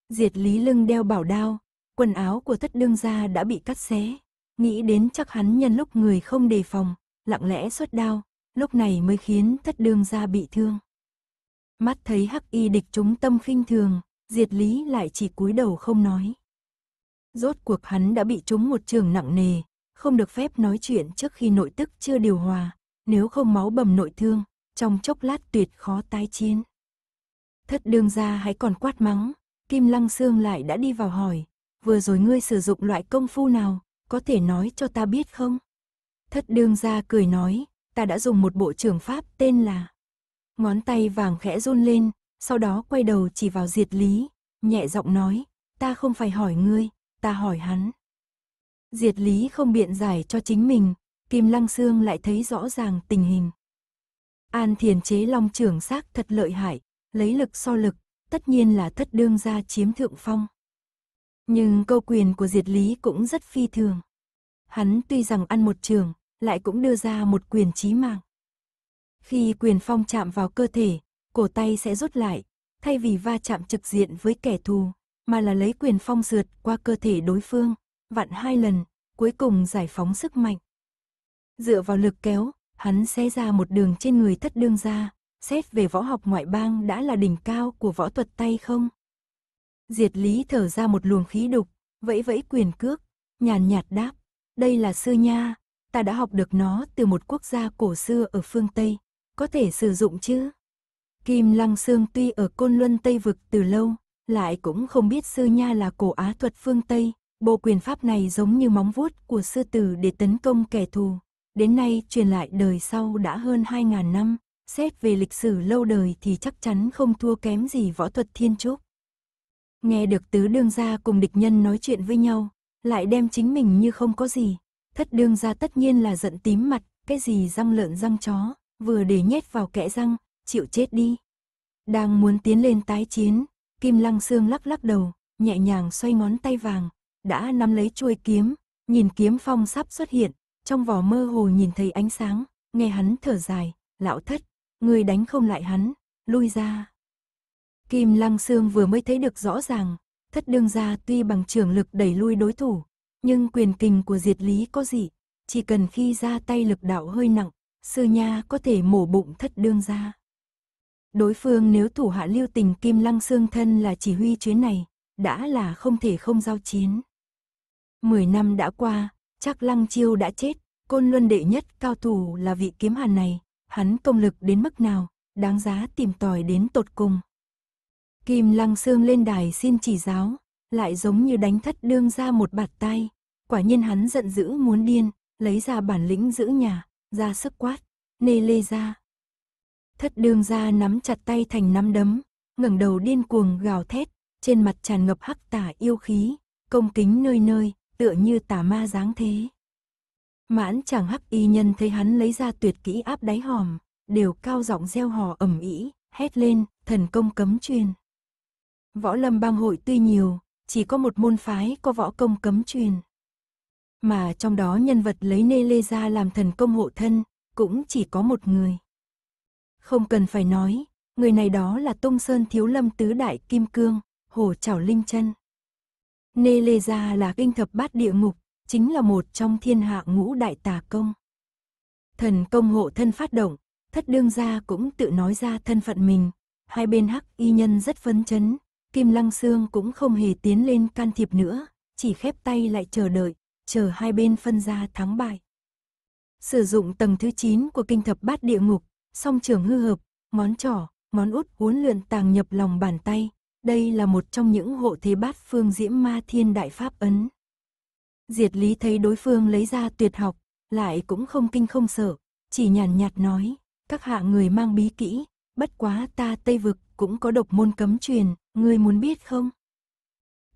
Diệt lý lưng đeo bảo đao, quần áo của thất đương gia đã bị cắt xé. Nghĩ đến chắc hắn nhân lúc người không đề phòng, lặng lẽ xuất đao, lúc này mới khiến thất đương gia bị thương. Mắt thấy hắc y địch chúng tâm khinh thường, diệt lý lại chỉ cúi đầu không nói. Rốt cuộc hắn đã bị chúng một trường nặng nề, không được phép nói chuyện trước khi nội tức chưa điều hòa, nếu không máu bầm nội thương, trong chốc lát tuyệt khó tái chiến. Thất đương ra hãy còn quát mắng, Kim Lăng Sương lại đã đi vào hỏi, vừa rồi ngươi sử dụng loại công phu nào, có thể nói cho ta biết không? Thất đương ra cười nói, ta đã dùng một bộ trường pháp tên là ngón tay vàng khẽ run lên, sau đó quay đầu chỉ vào Diệt Lý, nhẹ giọng nói, ta không phải hỏi ngươi, ta hỏi hắn. Diệt Lý không biện giải cho chính mình, Kim Lăng Sương lại thấy rõ ràng tình hình. An thiền chế long trưởng xác thật lợi hại, lấy lực so lực, tất nhiên là thất đương gia chiếm thượng phong. Nhưng câu quyền của diệt lý cũng rất phi thường. Hắn tuy rằng ăn một trường, lại cũng đưa ra một quyền chí mạng. Khi quyền phong chạm vào cơ thể, cổ tay sẽ rút lại, thay vì va chạm trực diện với kẻ thù, mà là lấy quyền phong rượt qua cơ thể đối phương, vặn hai lần, cuối cùng giải phóng sức mạnh. Dựa vào lực kéo, hắn xé ra một đường trên người thất đương ra, xét về võ học ngoại bang đã là đỉnh cao của võ thuật tay không. Diệt lý thở ra một luồng khí đục, vẫy vẫy quyền cước, nhàn nhạt đáp, đây là sư nha, ta đã học được nó từ một quốc gia cổ xưa ở phương Tây, có thể sử dụng chứ? Kim Lăng Sương tuy ở Côn Luân Tây Vực từ lâu, lại cũng không biết Sư Nha là cổ á thuật phương Tây, bộ quyền pháp này giống như móng vuốt của sư tử để tấn công kẻ thù. Đến nay truyền lại đời sau đã hơn 2.000 năm, xét về lịch sử lâu đời thì chắc chắn không thua kém gì võ thuật thiên trúc. Nghe được tứ đương gia cùng địch nhân nói chuyện với nhau, lại đem chính mình như không có gì. Thất đương gia tất nhiên là giận tím mặt, cái gì răng lợn răng chó, vừa để nhét vào kẽ răng, chịu chết đi. Đang muốn tiến lên tái chiến, Kim Lăng Sương lắc lắc đầu, nhẹ nhàng xoay ngón tay vàng, đã nắm lấy chuôi kiếm, nhìn kiếm phong sắp xuất hiện, trong vỏ mơ hồ nhìn thấy ánh sáng, nghe hắn thở dài, lão thất, người đánh không lại hắn, lui ra. Kim Lăng Sương vừa mới thấy được rõ ràng, thất đương gia tuy bằng trưởng lực đẩy lui đối thủ, nhưng quyền kình của diệt lý có gì, chỉ cần khi ra tay lực đạo hơi nặng, sư nha có thể mổ bụng thất đương ra. Đối phương nếu thủ hạ lưu tình kim lăng xương thân là chỉ huy chuyến này, đã là không thể không giao chiến. Mười năm đã qua, chắc lăng chiêu đã chết, côn luân đệ nhất cao thủ là vị kiếm hàn này, hắn công lực đến mức nào, đáng giá tìm tòi đến tột cùng. Kim lăng xương lên đài xin chỉ giáo, lại giống như đánh thất đương ra một bạt tay, quả nhiên hắn giận dữ muốn điên, lấy ra bản lĩnh giữ nhà, ra sức quát, nê lê ra. Thất đương ra nắm chặt tay thành nắm đấm, ngẩng đầu điên cuồng gào thét, trên mặt tràn ngập hắc tả yêu khí, công kính nơi nơi, tựa như tà ma dáng thế. Mãn chàng hắc y nhân thấy hắn lấy ra tuyệt kỹ áp đáy hòm, đều cao giọng gieo hò ẩm ý, hét lên, thần công cấm truyền. Võ lâm bang hội tuy nhiều, chỉ có một môn phái có võ công cấm truyền mà trong đó nhân vật lấy Nê Lê ra làm thần công hộ thân, cũng chỉ có một người. Không cần phải nói, người này đó là Tông Sơn Thiếu Lâm Tứ Đại Kim Cương, Hồ Chảo Linh chân Nê Lê Gia là kinh thập bát địa ngục, chính là một trong thiên hạ ngũ đại tà công. Thần công hộ thân phát động, thất đương gia cũng tự nói ra thân phận mình, hai bên hắc y nhân rất phấn chấn, Kim Lăng Sương cũng không hề tiến lên can thiệp nữa, chỉ khép tay lại chờ đợi, chờ hai bên phân ra thắng bại. Sử dụng tầng thứ 9 của kinh thập bát địa ngục, song trường hư hợp, món trỏ, món út huấn luyện tàng nhập lòng bàn tay. Đây là một trong những hộ thế bát phương diễm ma thiên đại pháp ấn. Diệt lý thấy đối phương lấy ra tuyệt học, lại cũng không kinh không sợ, chỉ nhàn nhạt nói, các hạ người mang bí kỹ, bất quá ta Tây Vực cũng có độc môn cấm truyền, ngươi muốn biết không?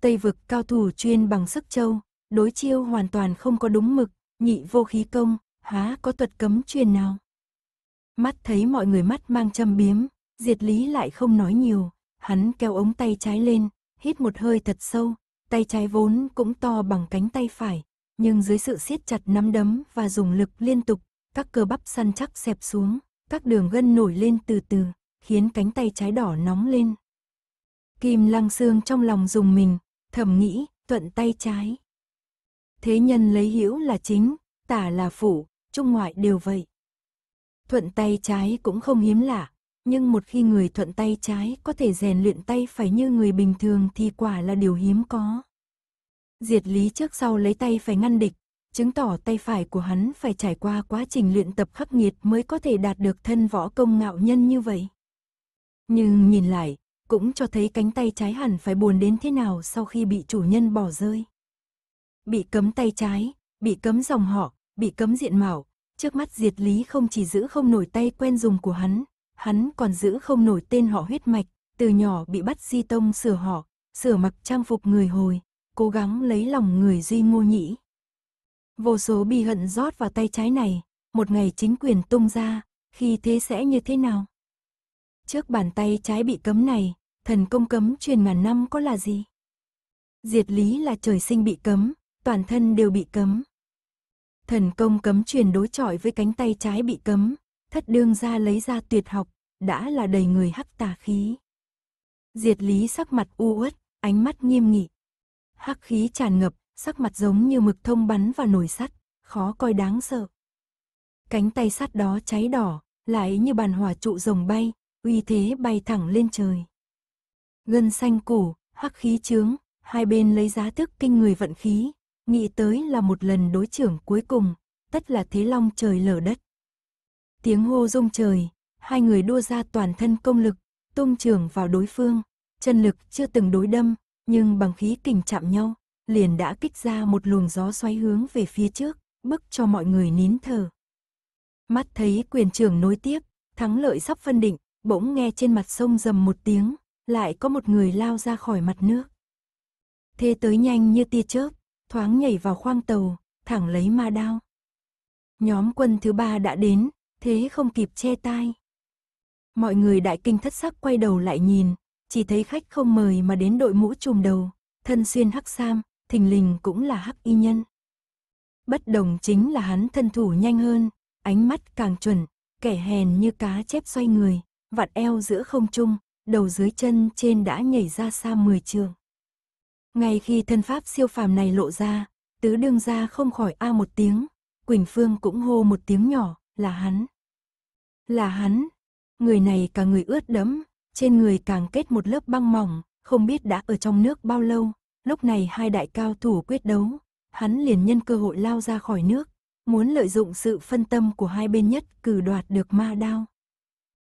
Tây Vực cao thủ chuyên bằng sức châu, đối chiêu hoàn toàn không có đúng mực, nhị vô khí công, há có thuật cấm truyền nào. Mắt thấy mọi người mắt mang châm biếm, diệt lý lại không nói nhiều, hắn kéo ống tay trái lên, hít một hơi thật sâu, tay trái vốn cũng to bằng cánh tay phải, nhưng dưới sự siết chặt nắm đấm và dùng lực liên tục, các cơ bắp săn chắc xẹp xuống, các đường gân nổi lên từ từ, khiến cánh tay trái đỏ nóng lên. Kim lăng xương trong lòng dùng mình, thầm nghĩ, thuận tay trái thế nhân lấy hữu là chính, tả là phủ, trung ngoại đều vậy. Thuận tay trái cũng không hiếm lạ, nhưng một khi người thuận tay trái có thể rèn luyện tay phải như người bình thường thì quả là điều hiếm có. Diệt lý trước sau lấy tay phải ngăn địch, chứng tỏ tay phải của hắn phải trải qua quá trình luyện tập khắc nghiệt mới có thể đạt được thân võ công ngạo nhân như vậy. Nhưng nhìn lại, cũng cho thấy cánh tay trái hẳn phải buồn đến thế nào sau khi bị chủ nhân bỏ rơi bị cấm tay trái, bị cấm dòng họ, bị cấm diện mạo. Trước mắt Diệt Lý không chỉ giữ không nổi tay quen dùng của hắn, hắn còn giữ không nổi tên họ huyết mạch, từ nhỏ bị bắt di tông sửa họ, sửa mặc trang phục người hồi, cố gắng lấy lòng người duy ngô nhĩ. Vô số bi hận rót vào tay trái này, một ngày chính quyền tung ra, khi thế sẽ như thế nào? Trước bàn tay trái bị cấm này, thần công cấm truyền ngàn năm có là gì? Diệt lý là trời sinh bị cấm, toàn thân đều bị cấm. Thần công cấm truyền đối chọi với cánh tay trái bị cấm, thất đương ra lấy ra tuyệt học, đã là đầy người hắc tà khí. Diệt lý sắc mặt u uất, ánh mắt nghiêm nghị. Hắc khí tràn ngập, sắc mặt giống như mực thông bắn vào nồi sắt, khó coi đáng sợ. Cánh tay sắt đó cháy đỏ, lại như bàn hỏa trụ rồng bay, uy thế bay thẳng lên trời. Gân xanh củ, hắc khí trướng, hai bên lấy giá thức kinh người vận khí, Nghĩ tới là một lần đối trưởng cuối cùng, tất là thế long trời lở đất. Tiếng hô rung trời, hai người đua ra toàn thân công lực, tung trưởng vào đối phương, chân lực chưa từng đối đâm, nhưng bằng khí kình chạm nhau, liền đã kích ra một luồng gió xoáy hướng về phía trước, bức cho mọi người nín thở. Mắt thấy quyền trưởng nối tiếp, thắng lợi sắp phân định, bỗng nghe trên mặt sông rầm một tiếng, lại có một người lao ra khỏi mặt nước. Thế tới nhanh như tia chớp, thoáng nhảy vào khoang tàu, thẳng lấy ma đao. Nhóm quân thứ ba đã đến, thế không kịp che tai. Mọi người đại kinh thất sắc quay đầu lại nhìn, chỉ thấy khách không mời mà đến đội mũ trùm đầu, thân xuyên hắc sam, thình lình cũng là hắc y nhân. Bất đồng chính là hắn thân thủ nhanh hơn, ánh mắt càng chuẩn, kẻ hèn như cá chép xoay người, vặn eo giữa không trung, đầu dưới chân trên đã nhảy ra xa 10 trường. Ngay khi thân pháp siêu phàm này lộ ra, tứ đương gia không khỏi a một tiếng, Quỳnh Phương cũng hô một tiếng nhỏ, là hắn. Là hắn, người này cả người ướt đẫm, trên người càng kết một lớp băng mỏng, không biết đã ở trong nước bao lâu, lúc này hai đại cao thủ quyết đấu, hắn liền nhân cơ hội lao ra khỏi nước, muốn lợi dụng sự phân tâm của hai bên nhất cử đoạt được ma đao.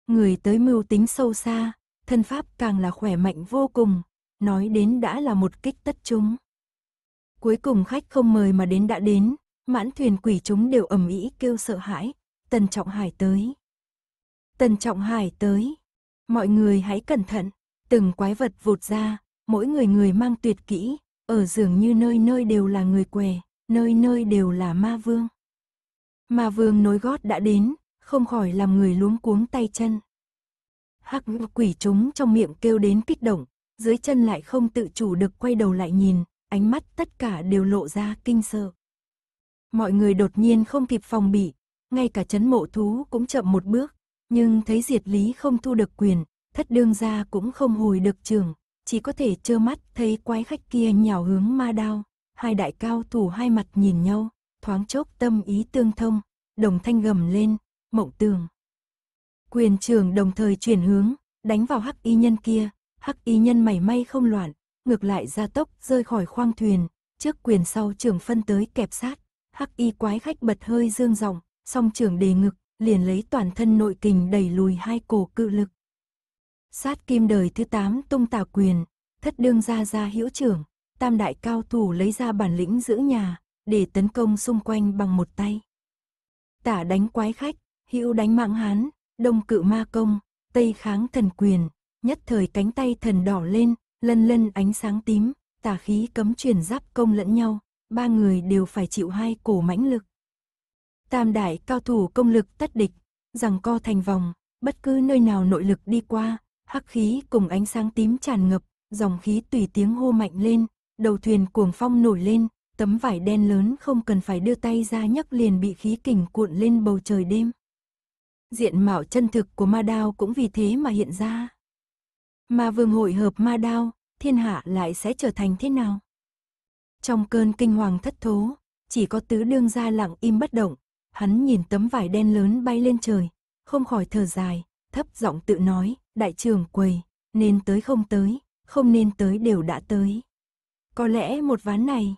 Người tới mưu tính sâu xa, thân pháp càng là khỏe mạnh vô cùng, nói đến đã là một kích tất chúng. Cuối cùng khách không mời mà đến đã đến, mãn thuyền quỷ chúng đều ầm ĩ kêu sợ hãi, Tần Trọng Hải tới. Tần Trọng Hải tới. Mọi người hãy cẩn thận, từng quái vật vụt ra, mỗi người người mang tuyệt kỹ, ở dường như nơi nơi đều là người què, nơi nơi đều là ma vương. Ma vương nối gót đã đến, không khỏi làm người luống cuống tay chân. Hắc quỷ chúng trong miệng kêu đến kích động, dưới chân lại không tự chủ được quay đầu lại nhìn, ánh mắt tất cả đều lộ ra kinh sợ. Mọi người đột nhiên không kịp phòng bị, ngay cả chấn mộ thú cũng chậm một bước, nhưng thấy diệt lý không thu được quyền, thất đương gia cũng không hồi được trường, chỉ có thể trơ mắt thấy quái khách kia nhào hướng ma đao, hai đại cao thủ hai mặt nhìn nhau, thoáng chốc tâm ý tương thông, đồng thanh gầm lên, mộng tường. Quyền trường đồng thời chuyển hướng, đánh vào hắc y nhân kia, hắc y nhân mảy may không loạn, ngược lại ra tốc rơi khỏi khoang thuyền, trước quyền sau trường phân tới kẹp sát, hắc y quái khách bật hơi dương giọng, song trường đề ngực, liền lấy toàn thân nội kình đẩy lùi hai cổ cự lực. Sát kim đời thứ tám tung tà quyền, thất đương ra ra hữu trưởng, tam đại cao thủ lấy ra bản lĩnh giữ nhà, để tấn công xung quanh bằng một tay. Tả đánh quái khách, hữu đánh mạng hán, đông cự ma công, tây kháng thần quyền, nhất thời cánh tay thần đỏ lên, lân lân ánh sáng tím, tà khí cấm truyền giáp công lẫn nhau, ba người đều phải chịu hai cổ mãnh lực. Tam đại cao thủ công lực tất địch, rằng co thành vòng, bất cứ nơi nào nội lực đi qua, hắc khí cùng ánh sáng tím tràn ngập, dòng khí tùy tiếng hô mạnh lên, đầu thuyền cuồng phong nổi lên, tấm vải đen lớn không cần phải đưa tay ra nhấc liền bị khí kình cuộn lên bầu trời đêm. Diện mạo chân thực của ma đao cũng vì thế mà hiện ra. Mà vương hội hợp ma đao, thiên hạ lại sẽ trở thành thế nào? Trong cơn kinh hoàng thất thố, chỉ có tứ đương gia lặng im bất động, hắn nhìn tấm vải đen lớn bay lên trời, không khỏi thở dài, thấp giọng tự nói, đại trưởng quầy, nên tới không tới, không nên tới đều đã tới. Có lẽ một ván này,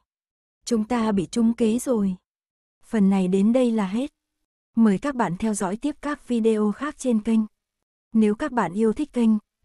chúng ta bị trung kế rồi. Phần này đến đây là hết. Mời các bạn theo dõi tiếp các video khác trên kênh. Nếu các bạn yêu thích kênh,